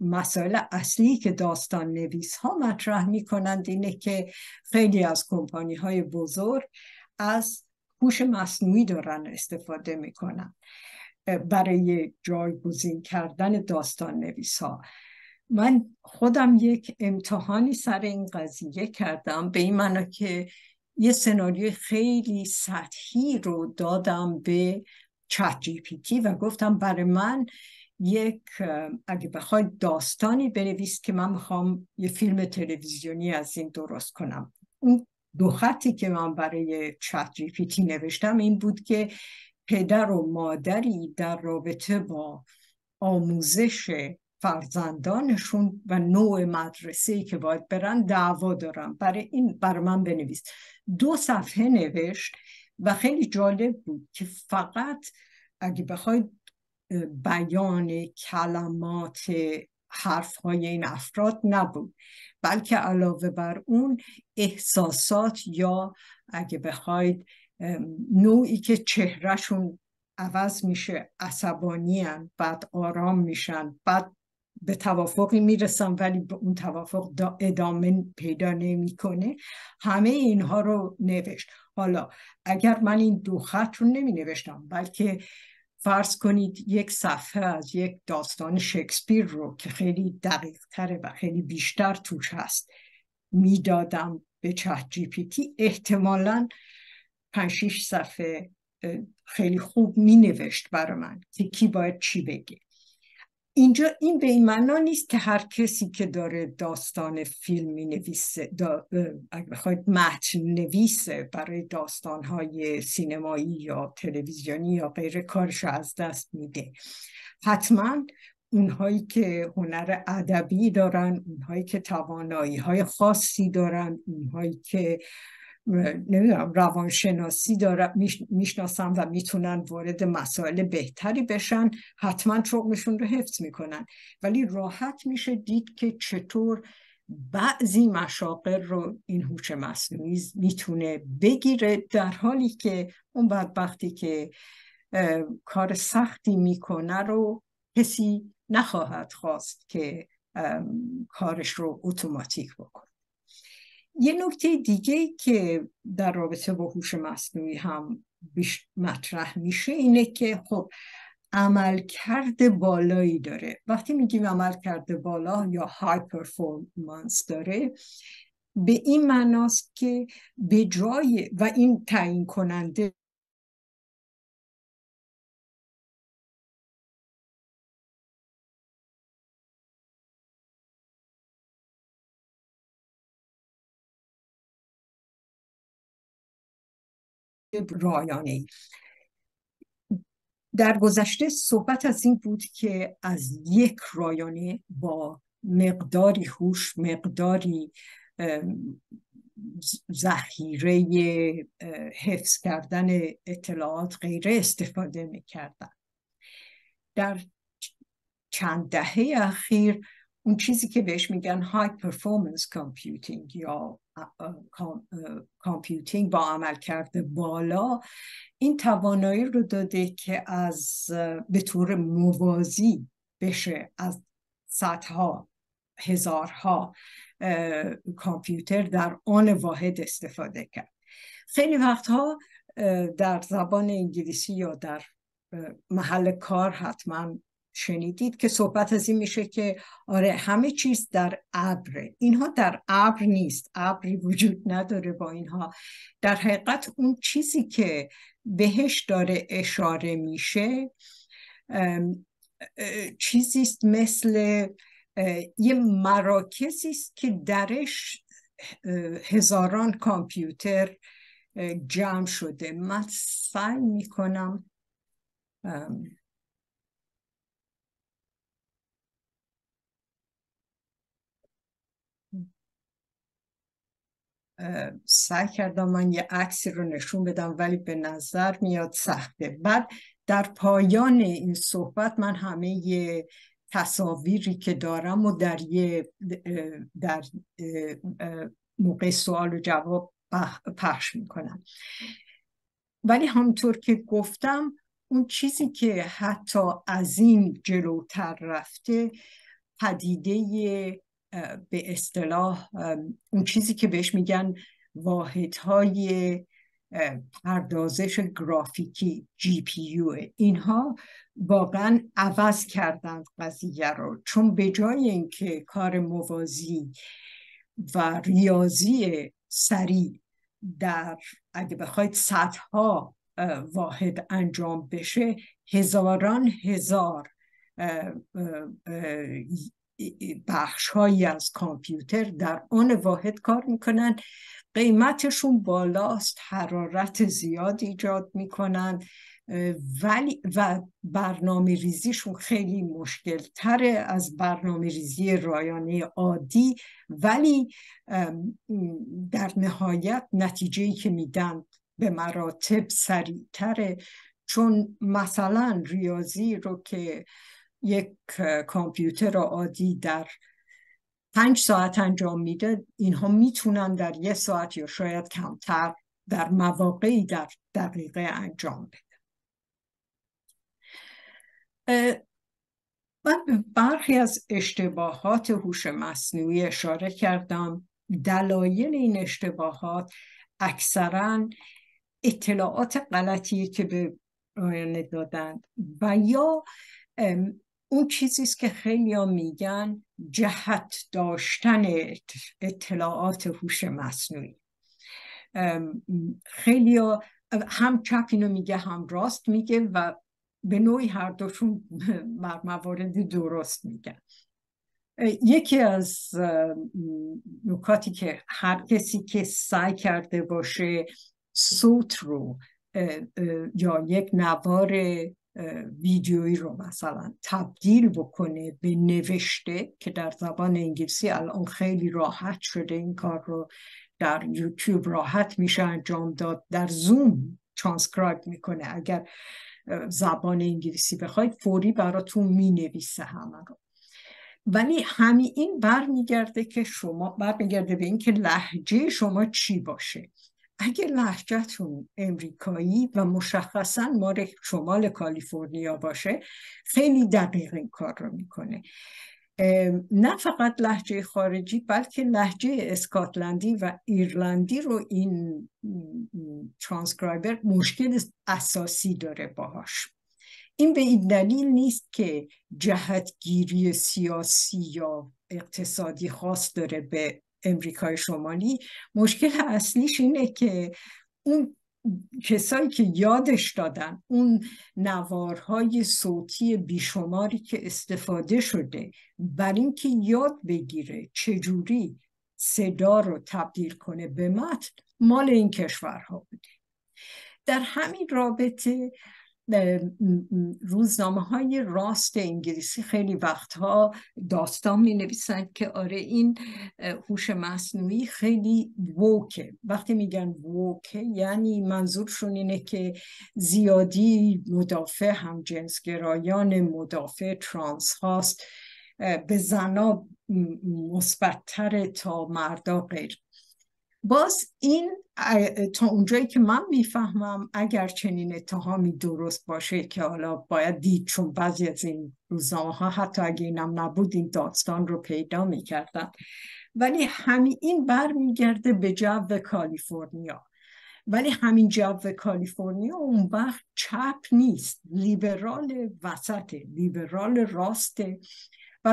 مسائل اصلی که داستان نویس ها مطرح می کنند اینه که خیلی از کمپانی های بزرگ از هوش مصنوعی دارن استفاده می برای جایگزین کردن داستان نویس ها من خودم یک امتحانی سر این قضیه کردم به این معنا که یه سناریوی خیلی سطحی رو دادم به چت جی پی تی و گفتم برای من یک اگه بخوای داستانی بنویس که من میخوام یه فیلم تلویزیونی از این درست کنم اون دو خطی که من برای چت جی پی تی نوشتم این بود که پدر و مادری در رابطه با آموزش فرزندانشون و نوع مدرسه ای که باید برن دعوا دارن برای این بر من بنویس دو صفحه نوشت و خیلی جالب بود که فقط اگه بخواید بیان کلمات حرف های این افراد نبود بلکه علاوه بر اون احساسات یا اگه بخواید نوعی که چهرهشون عوض میشه عصبانی هن. بعد آرام میشن بعد به توافقی میرسن ولی به اون توافق ادامه پیدا نمیکنه همه اینها رو نوشت حالا اگر من این دو خط رو نمی نوشتم بلکه فرض کنید یک صفحه از یک داستان شکسپیر رو که خیلی دقیق تره و خیلی بیشتر توش هست میدادم به چه جی پی تی احتمالا پنج صفحه خیلی خوب می برای من که کی باید چی بگه اینجا این به این معنا نیست که هر کسی که داره داستان فیلم می نویسه دا، بخواید متن نویسه برای داستانهای سینمایی یا تلویزیونی یا غیر کارش از دست میده حتما اونهایی که هنر ادبی دارن اونهایی که توانایی های خاصی دارن اونهایی که نمیدونم روانشناسی داره میشناسن و میتونن وارد مسائل بهتری بشن حتما شغلشون رو حفظ میکنن ولی راحت میشه دید که چطور بعضی مشاقل رو این هوش مصنوعی میتونه بگیره در حالی که اون بدبختی که کار سختی میکنه رو کسی نخواهد خواست که کارش رو اتوماتیک بکنه یه نکته دیگه که در رابطه با هوش مصنوعی هم بیش مطرح میشه اینه که خب عمل بالایی داره وقتی میگیم عمل بالا یا های پرفورمنس داره به این معناست که به جای و این تعیین کننده رایانه ای در گذشته صحبت از این بود که از یک رایانه با مقداری هوش مقداری ذخیره حفظ کردن اطلاعات غیره استفاده میکردن در چند دهه اخیر اون چیزی که بهش میگن های پرفورمنس کامپیوتینگ یا کامپیوتینگ با عمل کرده بالا این توانایی رو داده که از به طور موازی بشه از صدها هزارها کامپیوتر در آن واحد استفاده کرد خیلی وقتها در زبان انگلیسی یا در محل کار حتما شنیدید که صحبت از این میشه که آره همه چیز در ابر اینها در ابر نیست ابری وجود نداره با اینها در حقیقت اون چیزی که بهش داره اشاره میشه چیزی است مثل یه مراکزی است که درش هزاران کامپیوتر جمع شده من سعی میکنم سعی کردم من یه عکسی رو نشون بدم ولی به نظر میاد سخته بعد در پایان این صحبت من همه یه تصاویری که دارم و در یه در موقع سوال و جواب پخش میکنم ولی همطور که گفتم اون چیزی که حتی از این جلوتر رفته پدیده به اصطلاح اون چیزی که بهش میگن واحدهای پردازش گرافیکی جی پی یو اینها واقعا عوض کردن قضیه رو چون به جای اینکه کار موازی و ریاضی سریع در اگه بخواید صدها واحد انجام بشه هزاران هزار بخش هایی از کامپیوتر در آن واحد کار میکنن قیمتشون بالاست حرارت زیاد ایجاد میکنن ولی و برنامه ریزیشون خیلی مشکل تره از برنامه ریزی رایانه عادی ولی در نهایت نتیجه که میدن به مراتب سریعتره چون مثلا ریاضی رو که یک کامپیوتر عادی در پنج ساعت انجام میده اینها میتونن در یه ساعت یا شاید کمتر در مواقعی در دقیقه انجام بده برخی از اشتباهات هوش مصنوعی اشاره کردم دلایل این اشتباهات اکثرا اطلاعات غلطی که به رایانه دادند و یا اون چیزی است که خیلی ها میگن جهت داشتن اطلاعات هوش مصنوعی خیلی ها هم چپ اینو میگه هم راست میگه و به نوعی هر دوشون موارد درست میگن یکی از نکاتی که هر کسی که سعی کرده باشه صوت رو یا یک نوار ویدیویی رو مثلا تبدیل بکنه به نوشته که در زبان انگلیسی الان خیلی راحت شده این کار رو در یوتیوب راحت میشه انجام داد در زوم ترانسکرایب میکنه اگر زبان انگلیسی بخواید فوری براتون مینویسه همه رو ولی همین این برمیگرده که شما برمیگرده به اینکه لحجه شما چی باشه اگه لحجتون امریکایی و مشخصا مار شمال کالیفرنیا باشه خیلی دقیق این کار رو میکنه نه فقط لحجه خارجی بلکه لحجه اسکاتلندی و ایرلندی رو این ترانسکرایبر مشکل اساسی داره باهاش این به این دلیل نیست که جهتگیری سیاسی یا اقتصادی خاص داره به امریکای شمالی مشکل اصلیش اینه که اون کسایی که یادش دادن اون نوارهای صوتی بیشماری که استفاده شده بر اینکه یاد بگیره چجوری صدا رو تبدیل کنه به متن مال این کشورها بوده در همین رابطه روزنامه های راست انگلیسی خیلی وقتها داستان می نویسن که آره این هوش مصنوعی خیلی ووکه وقتی میگن ووکه یعنی منظورشون اینه که زیادی مدافع گرایان مدافع ترانس هاست به زنا مثبتتر تا مردا غیر باز این تا اونجایی که من میفهمم اگر چنین اتهامی درست باشه که حالا باید دید چون بعضی از این روزنامه حتی اگه اینم نبود این داستان رو پیدا میکردن ولی همین این برمیگرده به جو کالیفرنیا ولی همین جو کالیفرنیا اون وقت چپ نیست لیبرال وسط لیبرال راسته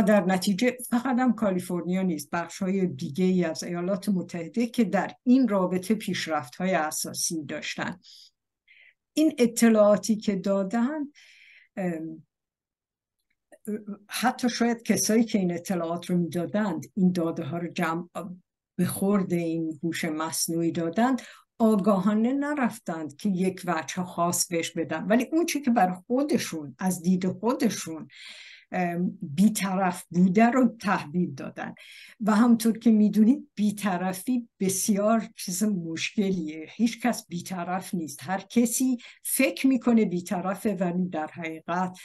در نتیجه فقط هم کالیفرنیا نیست بخش های دیگه ای از ایالات متحده که در این رابطه پیشرفت های اساسی داشتن این اطلاعاتی که دادن حتی شاید کسایی که این اطلاعات رو میدادند این داده ها رو جمع به خورد این گوش مصنوعی دادند آگاهانه نرفتند که یک وجه خاص بهش بدن ولی اون که بر خودشون از دید خودشون بیطرف بوده رو تحویل دادن و همطور که میدونید بیطرفی بسیار چیز مشکلیه هیچ کس بیطرف نیست هر کسی فکر میکنه بیطرفه ولی در حقیقت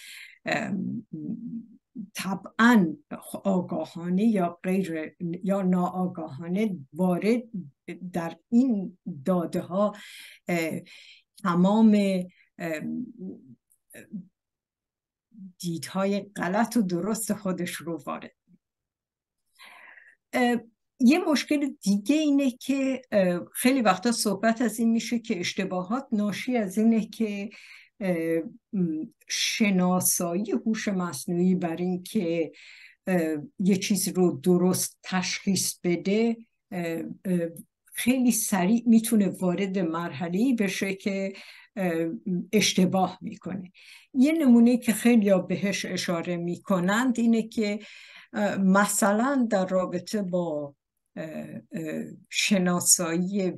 طبعا آگاهانه یا غیر یا ناآگاهانه وارد در این داده ها تمام دیدهای غلط و درست خودش رو وارد یه مشکل دیگه اینه که خیلی وقتا صحبت از این میشه که اشتباهات ناشی از اینه که شناسایی هوش مصنوعی بر این که یه چیز رو درست تشخیص بده خیلی سریع میتونه وارد مرحله بشه که اشتباه میکنه یه نمونه که خیلی بهش اشاره میکنند اینه که مثلا در رابطه با شناسایی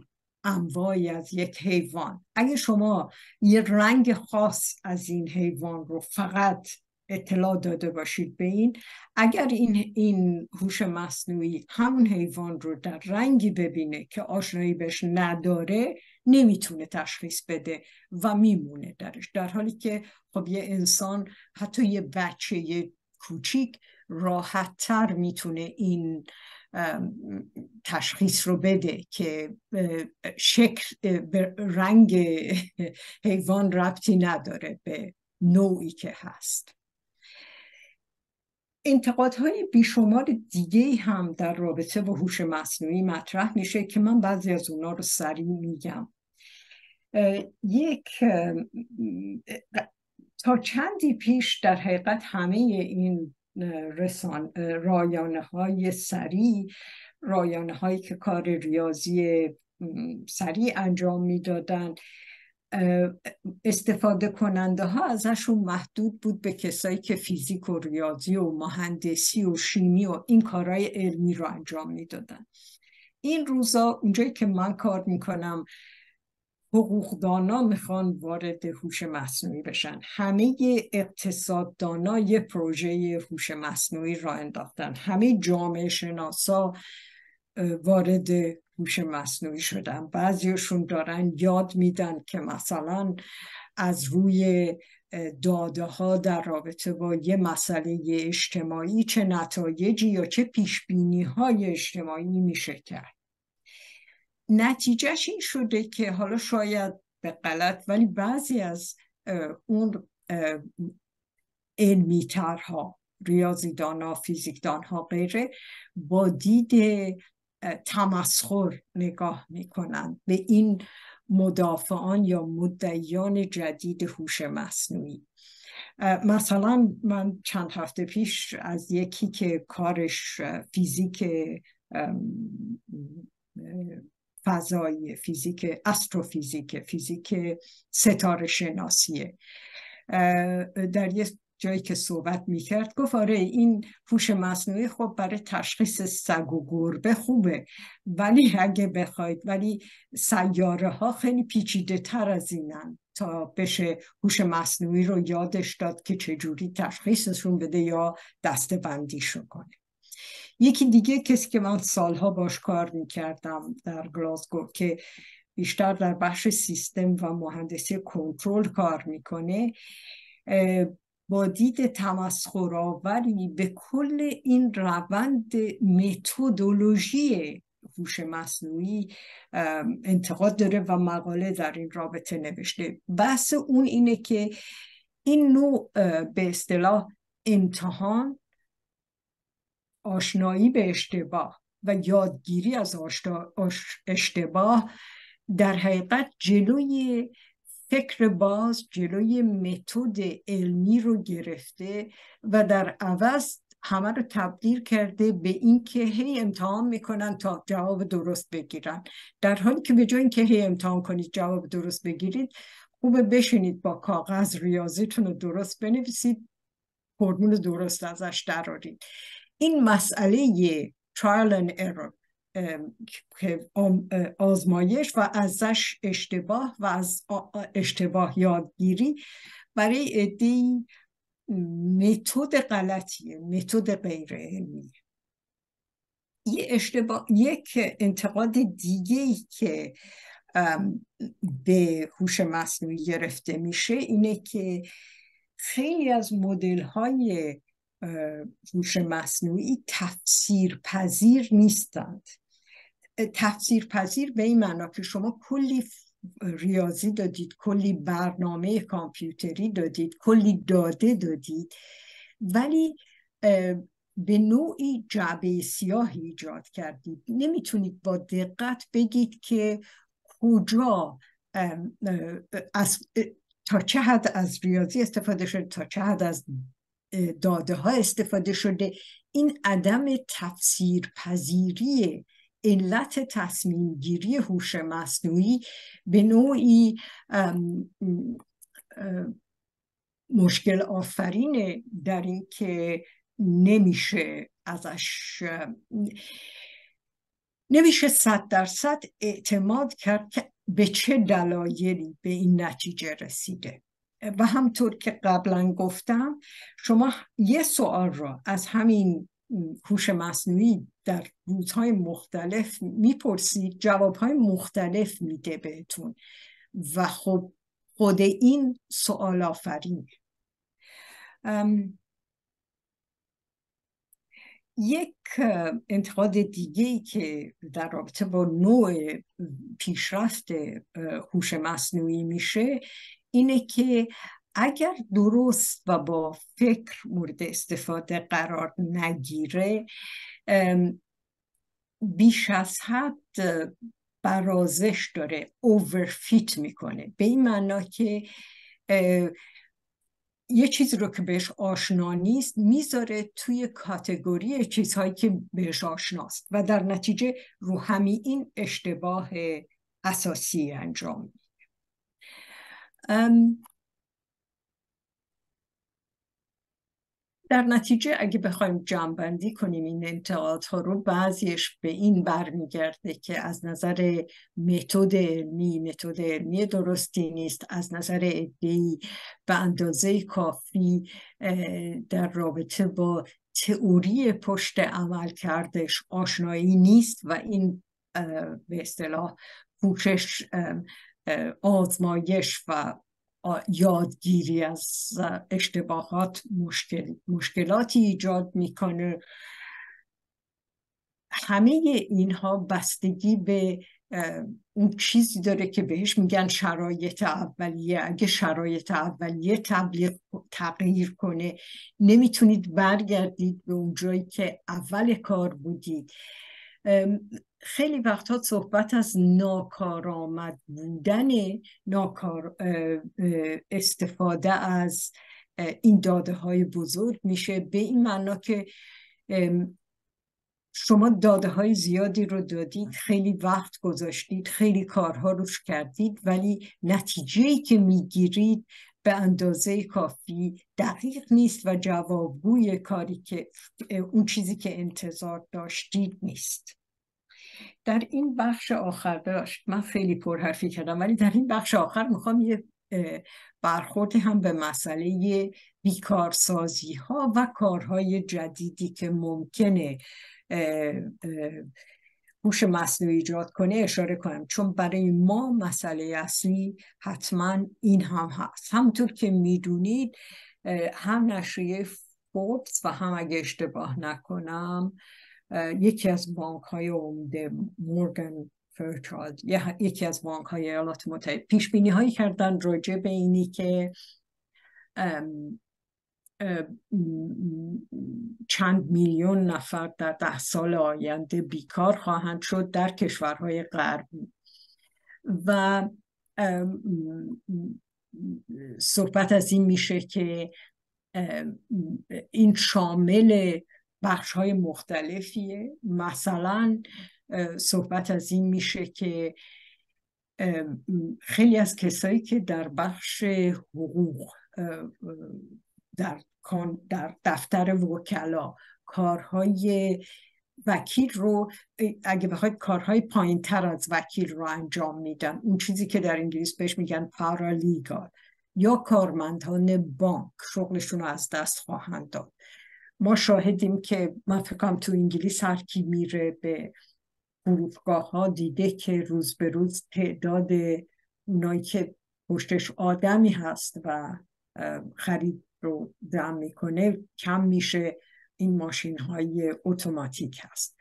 انواعی از یک حیوان اگه شما یه رنگ خاص از این حیوان رو فقط اطلاع داده باشید به این اگر این این هوش مصنوعی همون حیوان رو در رنگی ببینه که آشنایی بهش نداره نمیتونه تشخیص بده و میمونه درش در حالی که خب یه انسان حتی یه بچه یه کوچیک راحتتر میتونه این تشخیص رو بده که شکل رنگ حیوان ربطی نداره به نوعی که هست انتقادهای بیشمار دیگه هم در رابطه با هوش مصنوعی مطرح میشه که من بعضی از اونا رو سریع میگم یک تا چندی پیش در حقیقت همه این رسان رایانه های سریع رایانه هایی که کار ریاضی سریع انجام میدادند استفاده کننده ها ازشون محدود بود به کسایی که فیزیک و ریاضی و مهندسی و شیمی و این کارهای علمی رو انجام میدادن این روزا اونجایی که من کار میکنم حقوقدانا میخوان وارد هوش مصنوعی بشن همه اقتصاددانا یه پروژه هوش مصنوعی را انداختن همه جامعه شناسا وارد هوش مصنوعی شدن بعضیشون دارن یاد میدن که مثلا از روی داده ها در رابطه با یه مسئله اجتماعی چه نتایجی یا چه پیش بینی های اجتماعی میشه کرد نتیجهش این شده که حالا شاید به غلط ولی بعضی از اون علمیترها ریاضیدان ها فیزیکدان ها غیره با دید تمسخر نگاه میکنند به این مدافعان یا مدعیان جدید هوش مصنوعی مثلا من چند هفته پیش از یکی که کارش فیزیک فضایی فیزیک استروفیزیک فیزیک ستاره شناسیه در یک جایی که صحبت میکرد گفت آره این هوش مصنوعی خب برای تشخیص سگ و گربه خوبه ولی اگه بخواید ولی سیاره ها خیلی پیچیده تر از اینن تا بشه هوش مصنوعی رو یادش داد که چجوری تشخیصشون بده یا دسته رو کنه یکی دیگه کسی که من سالها باش کار میکردم در گلاسگو که بیشتر در بخش سیستم و مهندسی کنترل کار میکنه با دید تمسخرآوری به کل این روند متودولوژی هوش مصنوعی انتقاد داره و مقاله در این رابطه نوشته بحث اون اینه که این نوع به اصطلاح امتحان آشنایی به اشتباه و یادگیری از اشتباه در حقیقت جلوی فکر باز جلوی متد علمی رو گرفته و در عوض همه رو تبدیل کرده به اینکه هی امتحان میکنن تا جواب درست بگیرن در حالی که به جای اینکه هی امتحان کنید جواب درست بگیرید خوبه بشینید با کاغذ ریاضیتون رو درست بنویسید فرمول درست ازش درارید این مسئله trial and error آزمایش و ازش اشتباه و از اشتباه یادگیری برای عدهای متد غلطیه متد غیر علمی یک انتقاد دیگه ای که به هوش مصنوعی گرفته میشه اینه که خیلی از مدل های هوش مصنوعی تفسیر پذیر نیستند تفسیر پذیر به این معنا که شما کلی ریاضی دادید کلی برنامه کامپیوتری دادید کلی داده دادید ولی به نوعی جعبه سیاهی ایجاد کردید نمیتونید با دقت بگید که کجا از تا چه حد از ریاضی استفاده شده تا چه حد از داده ها استفاده شده این عدم تفسیر پذیریه علت تصمیم گیری هوش مصنوعی به نوعی مشکل آفرینه در اینکه نمیشه ازش نمیشه صد درصد اعتماد کرد که به چه دلایلی به این نتیجه رسیده و همطور که قبلا گفتم شما یه سوال را از همین هوش مصنوعی در روزهای مختلف میپرسید جوابهای مختلف میده بهتون و خب خود این سوال آفرین یک انتقاد دیگه ای که در رابطه با نوع پیشرفت هوش مصنوعی میشه اینه که اگر درست و با فکر مورد استفاده قرار نگیره بیش از حد برازش داره اوورفیت میکنه به این معنا که یه چیزی رو که بهش آشنا نیست میذاره توی کاتگوری چیزهایی که بهش آشناست و در نتیجه رو همین این اشتباه اساسی انجام میده در نتیجه اگه بخوایم جمعبندی کنیم این انتقادها رو بعضیش به این برمیگرده که از نظر متد علمی متد علمی درستی نیست از نظر ادعی به اندازه کافی در رابطه با تئوری پشت عمل کردش آشنایی نیست و این به اصطلاح پوشش آزمایش و یادگیری از اشتباهات مشکل، مشکلاتی ایجاد میکنه همه اینها بستگی به اون چیزی داره که بهش میگن شرایط اولیه اگه شرایط اولیه تبلیغ تغییر کنه نمیتونید برگردید به اون جایی که اول کار بودید خیلی وقتها صحبت از ناکارآمد بودن ناکار استفاده از این داده های بزرگ میشه به این معنا که شما داده های زیادی رو دادید خیلی وقت گذاشتید خیلی کارها روش کردید ولی نتیجه که میگیرید به اندازه کافی دقیق نیست و جوابگوی کاری که اون چیزی که انتظار داشتید نیست در این بخش آخر داشت من خیلی پرحرفی کردم ولی در این بخش آخر میخوام یه برخورد هم به مسئله بیکارسازی ها و کارهای جدیدی که ممکنه هوش مصنوعی ایجاد کنه اشاره کنم چون برای ما مسئله اصلی حتما این هم هست همطور که میدونید هم نشریه فوربس و هم اگه اشتباه نکنم یکی از بانک های عمده مورگن فرچاد یکی از بانک های ایالات متحده پیش بینی هایی کردن راجع به اینی که چند میلیون نفر در ده سال آینده بیکار خواهند شد در کشورهای غربی و صحبت از این میشه که این شامل بخش های مختلفیه مثلا صحبت از این میشه که خیلی از کسایی که در بخش حقوق در در دفتر وکلا کارهای وکیل رو اگه بخواید کارهای پایین تر از وکیل رو انجام میدن اون چیزی که در انگلیس بهش میگن پارالیگال یا کارمندان بانک شغلشون رو از دست خواهند داد ما شاهدیم که من فکرم تو انگلیس هر کی میره به گروهگاه ها دیده که روز به روز تعداد اونایی که پشتش آدمی هست و خرید رو جمع میکنه کم میشه این ماشین های اتوماتیک هست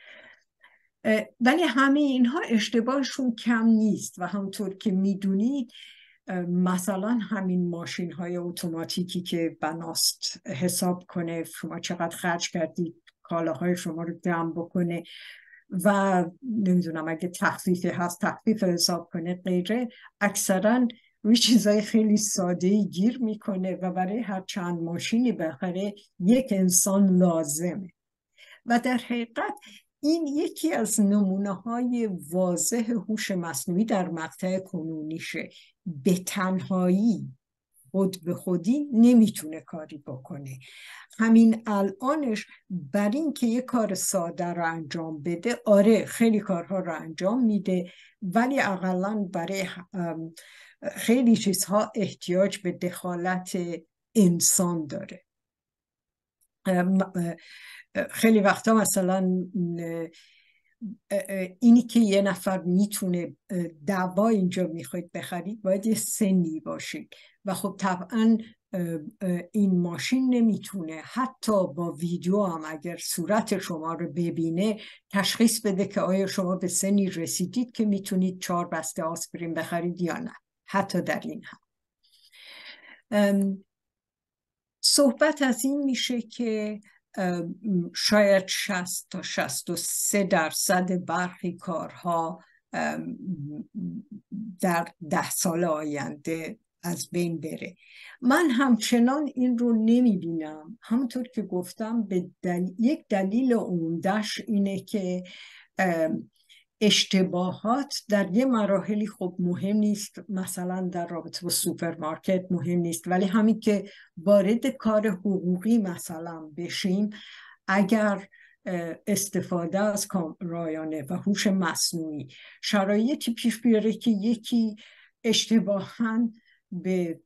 ولی همه اینها اشتباهشون کم نیست و همطور که میدونید مثلا همین ماشین های اتوماتیکی که بناست حساب کنه شما چقدر خرج کردید کالاهای شما رو جمع بکنه و نمیدونم اگه تخفیفی هست تخفیف حساب کنه غیره اکثرا روی چیزای خیلی ساده گیر میکنه و برای هر چند ماشینی بخره یک انسان لازمه و در حقیقت این یکی از نمونه های واضح هوش مصنوعی در مقطع کنونیشه به تنهایی خود به خودی نمیتونه کاری بکنه همین الانش بر اینکه یه کار ساده رو انجام بده آره خیلی کارها رو انجام میده ولی اقلا برای خیلی چیزها احتیاج به دخالت انسان داره خیلی وقتا مثلا اینی که یه نفر میتونه دوا اینجا میخواید بخرید باید یه سنی باشید و خب طبعا این ماشین نمیتونه حتی با ویدیو هم اگر صورت شما رو ببینه تشخیص بده که آیا شما به سنی رسیدید که میتونید چهار بسته آسپرین بخرید یا نه حتی در این هم صحبت از این میشه که شاید 60 تا 63 درصد برخی کارها در ده سال آینده از بین بره من همچنان این رو نمی بینم همونطور که گفتم به یک دلیل عمدهش اینه که اشتباهات در یه مراحلی خب مهم نیست مثلا در رابطه با سوپرمارکت مهم نیست ولی همین که وارد کار حقوقی مثلا بشیم اگر استفاده از رایانه و هوش مصنوعی شرایطی پیش بیاره که یکی اشتباها به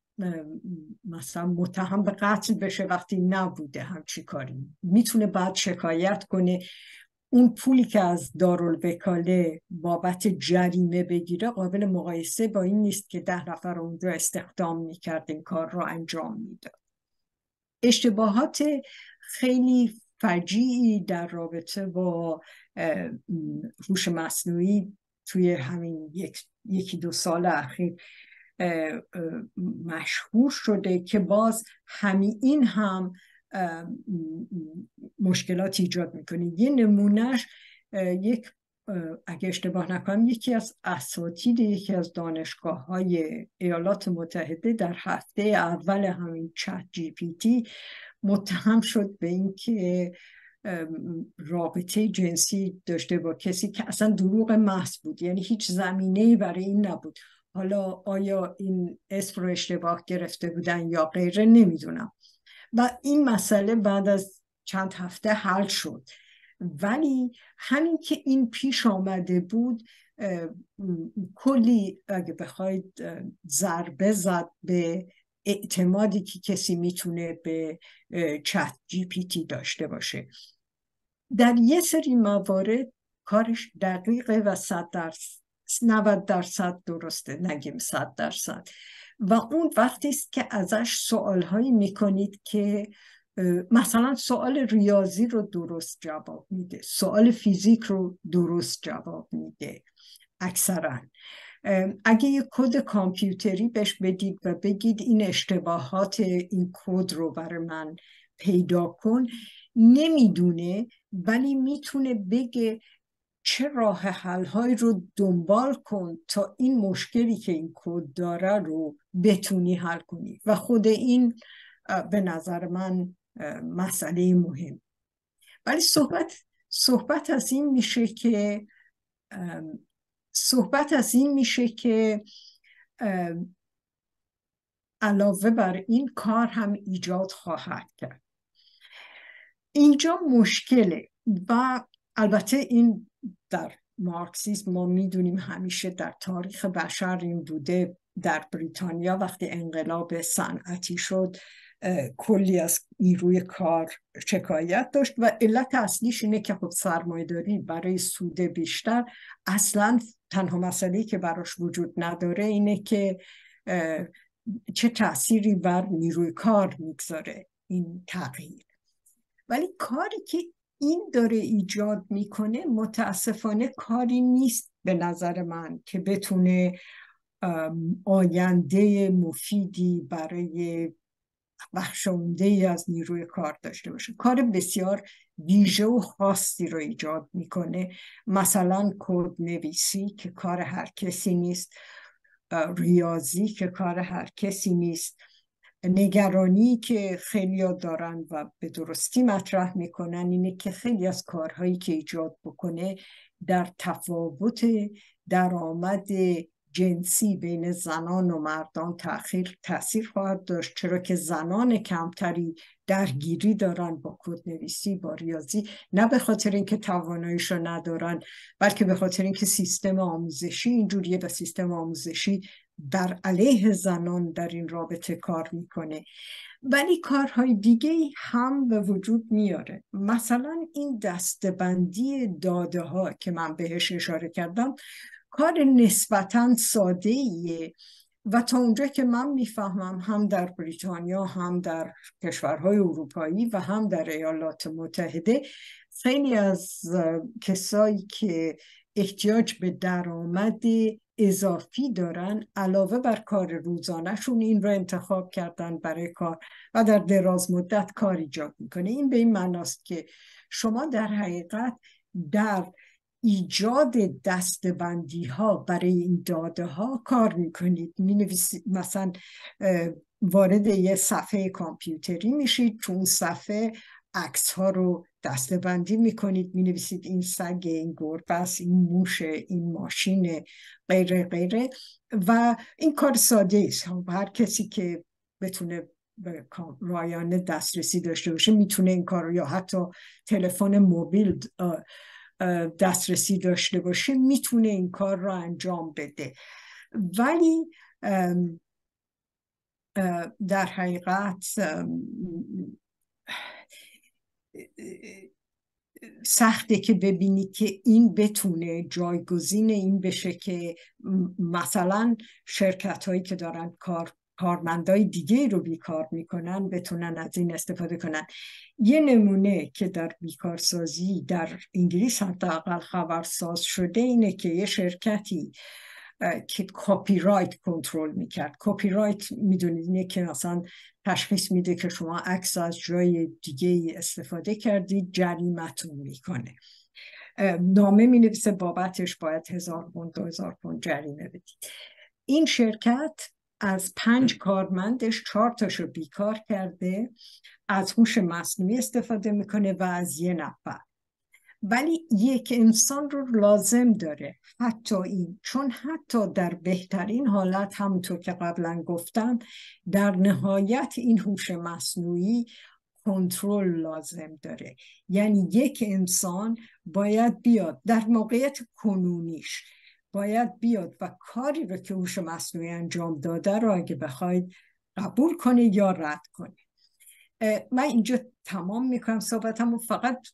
مثلا متهم به قتل بشه وقتی نبوده همچی کاری میتونه بعد شکایت کنه اون پولی که از دارالوکاله بابت جریمه بگیره قابل مقایسه با این نیست که ده نفر اونجا استخدام میکرد این کار را انجام میداد اشتباهات خیلی فجیعی در رابطه با هوش مصنوعی توی همین یک، یکی دو سال اخیر مشهور شده که باز همین این هم مشکلات ایجاد میکنه یه نمونهش یک اگه اشتباه نکنم یکی از اساتید یکی از دانشگاه های ایالات متحده در هفته اول همین چت جی پی تی متهم شد به اینکه رابطه جنسی داشته با کسی که اصلا دروغ محض بود یعنی هیچ زمینه برای این نبود حالا آیا این اسم رو اشتباه گرفته بودن یا غیره نمیدونم و این مسئله بعد از چند هفته حل شد ولی همین که این پیش آمده بود کلی اگه بخواید ضربه زد به اعتمادی که کسی میتونه به چت جی پی تی داشته باشه در یه سری موارد کارش دقیقه و صد درصد 90 درصد درسته نگیم 100 درصد و اون وقتی است که ازش سوال هایی میکنید که مثلا سوال ریاضی رو درست جواب میده سوال فیزیک رو درست جواب میده اکثرا اگه یه کد کامپیوتری بهش بدید و بگید این اشتباهات این کد رو بر من پیدا کن نمیدونه ولی میتونه بگه چه راه حل هایی رو دنبال کن تا این مشکلی که این کد داره رو بتونی حل کنی و خود این به نظر من مسئله مهم ولی صحبت صحبت از این میشه که صحبت از این میشه که علاوه بر این کار هم ایجاد خواهد کرد اینجا مشکله و البته این در مارکسیسم ما میدونیم همیشه در تاریخ بشر این بوده در بریتانیا وقتی انقلاب صنعتی شد کلی از نیروی کار شکایت داشت و علت اصلیش اینه که خب داری برای سود بیشتر اصلا تنها مسئله که براش وجود نداره اینه که چه تأثیری بر نیروی کار میگذاره این تغییر ولی کاری که این داره ایجاد میکنه متاسفانه کاری نیست به نظر من که بتونه آینده مفیدی برای بخشانده ای از نیروی کار داشته باشه کار بسیار ویژه و خاصی رو ایجاد میکنه مثلا کود نویسی که کار هر کسی نیست ریاضی که کار هر کسی نیست نگرانی که خیلی دارن و به درستی مطرح میکنن اینه که خیلی از کارهایی که ایجاد بکنه در تفاوت درآمد جنسی بین زنان و مردان تأخیر تاثیر خواهد داشت چرا که زنان کمتری درگیری دارن با کدنویسی با ریاضی نه به خاطر اینکه را ندارن بلکه به خاطر اینکه سیستم آموزشی اینجوریه و سیستم آموزشی بر علیه زنان در این رابطه کار میکنه ولی کارهای دیگه هم به وجود میاره مثلا این دستبندی داده ها که من بهش اشاره کردم کار نسبتا ساده ایه و تا اونجا که من میفهمم هم در بریتانیا هم در کشورهای اروپایی و هم در ایالات متحده خیلی از کسایی که احتیاج به درآمد اضافی دارن علاوه بر کار روزانهشون این رو انتخاب کردن برای کار و در دراز مدت کار ایجاد میکنه این به این معناست که شما در حقیقت در ایجاد دستبندی ها برای این داده ها کار میکنید می مثلا وارد یه صفحه کامپیوتری میشید تو اون صفحه عکس ها رو دسته بندی می کنید می نویسید این سگ این گربه این موش این ماشین غیره غیره و این کار ساده است خب، هر کسی که بتونه رایانه دسترسی داشته باشه میتونه این کار رو یا حتی تلفن موبیل دسترسی داشته باشه میتونه این کار را انجام بده ولی در حقیقت سخته که ببینی که این بتونه جایگزین این بشه که مثلا شرکت هایی که دارن کار کارمندای دیگه رو بیکار میکنن بتونن از این استفاده کنن یه نمونه که در بیکارسازی در انگلیس حداقل خبرساز شده اینه که یه شرکتی که کپی رایت کنترل میکرد کپی رایت میدونید اینه که مثلا تشخیص میده که شما عکس از جای دیگه استفاده کردید جریمتون میکنه نامه می نویسه بابتش باید هزار پوند دو هزار جریمه بدید این شرکت از پنج کارمندش چهار تاشو بیکار کرده از هوش مصنوعی استفاده میکنه و از یه نفر ولی یک انسان رو لازم داره حتی این چون حتی در بهترین حالت همونطور که قبلا گفتم در نهایت این هوش مصنوعی کنترل لازم داره یعنی یک انسان باید بیاد در موقعیت کنونیش باید بیاد و کاری رو که هوش مصنوعی انجام داده رو اگه بخواید قبول کنه یا رد کنه من اینجا تمام میکنم صحبتم و فقط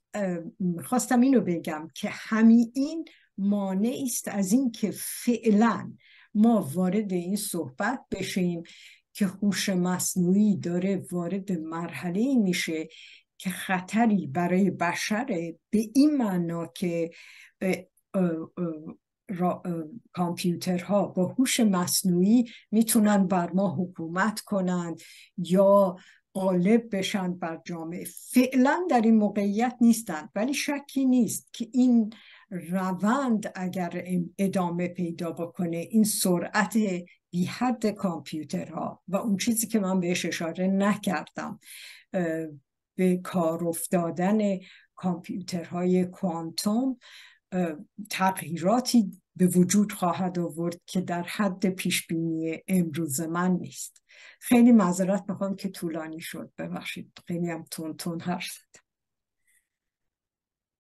خواستم اینو بگم که همین این مانعی است از که فعلا ما وارد این صحبت بشیم که هوش مصنوعی داره وارد مرحله ای میشه که خطری برای بشره به این معنا که کامپیوترها با هوش مصنوعی میتونن بر ما حکومت کنند یا غالب بشن بر جامعه فعلا در این موقعیت نیستند ولی شکی نیست که این روند اگر ادامه پیدا بکنه این سرعت بی حد کامپیوترها و اون چیزی که من بهش اشاره نکردم به کار افتادن کامپیوترهای کوانتوم تغییراتی به وجود خواهد آورد که در حد پیش بینی امروز من نیست خیلی معذرت میخوام که طولانی شد ببخشید خیلی هم تون تون هر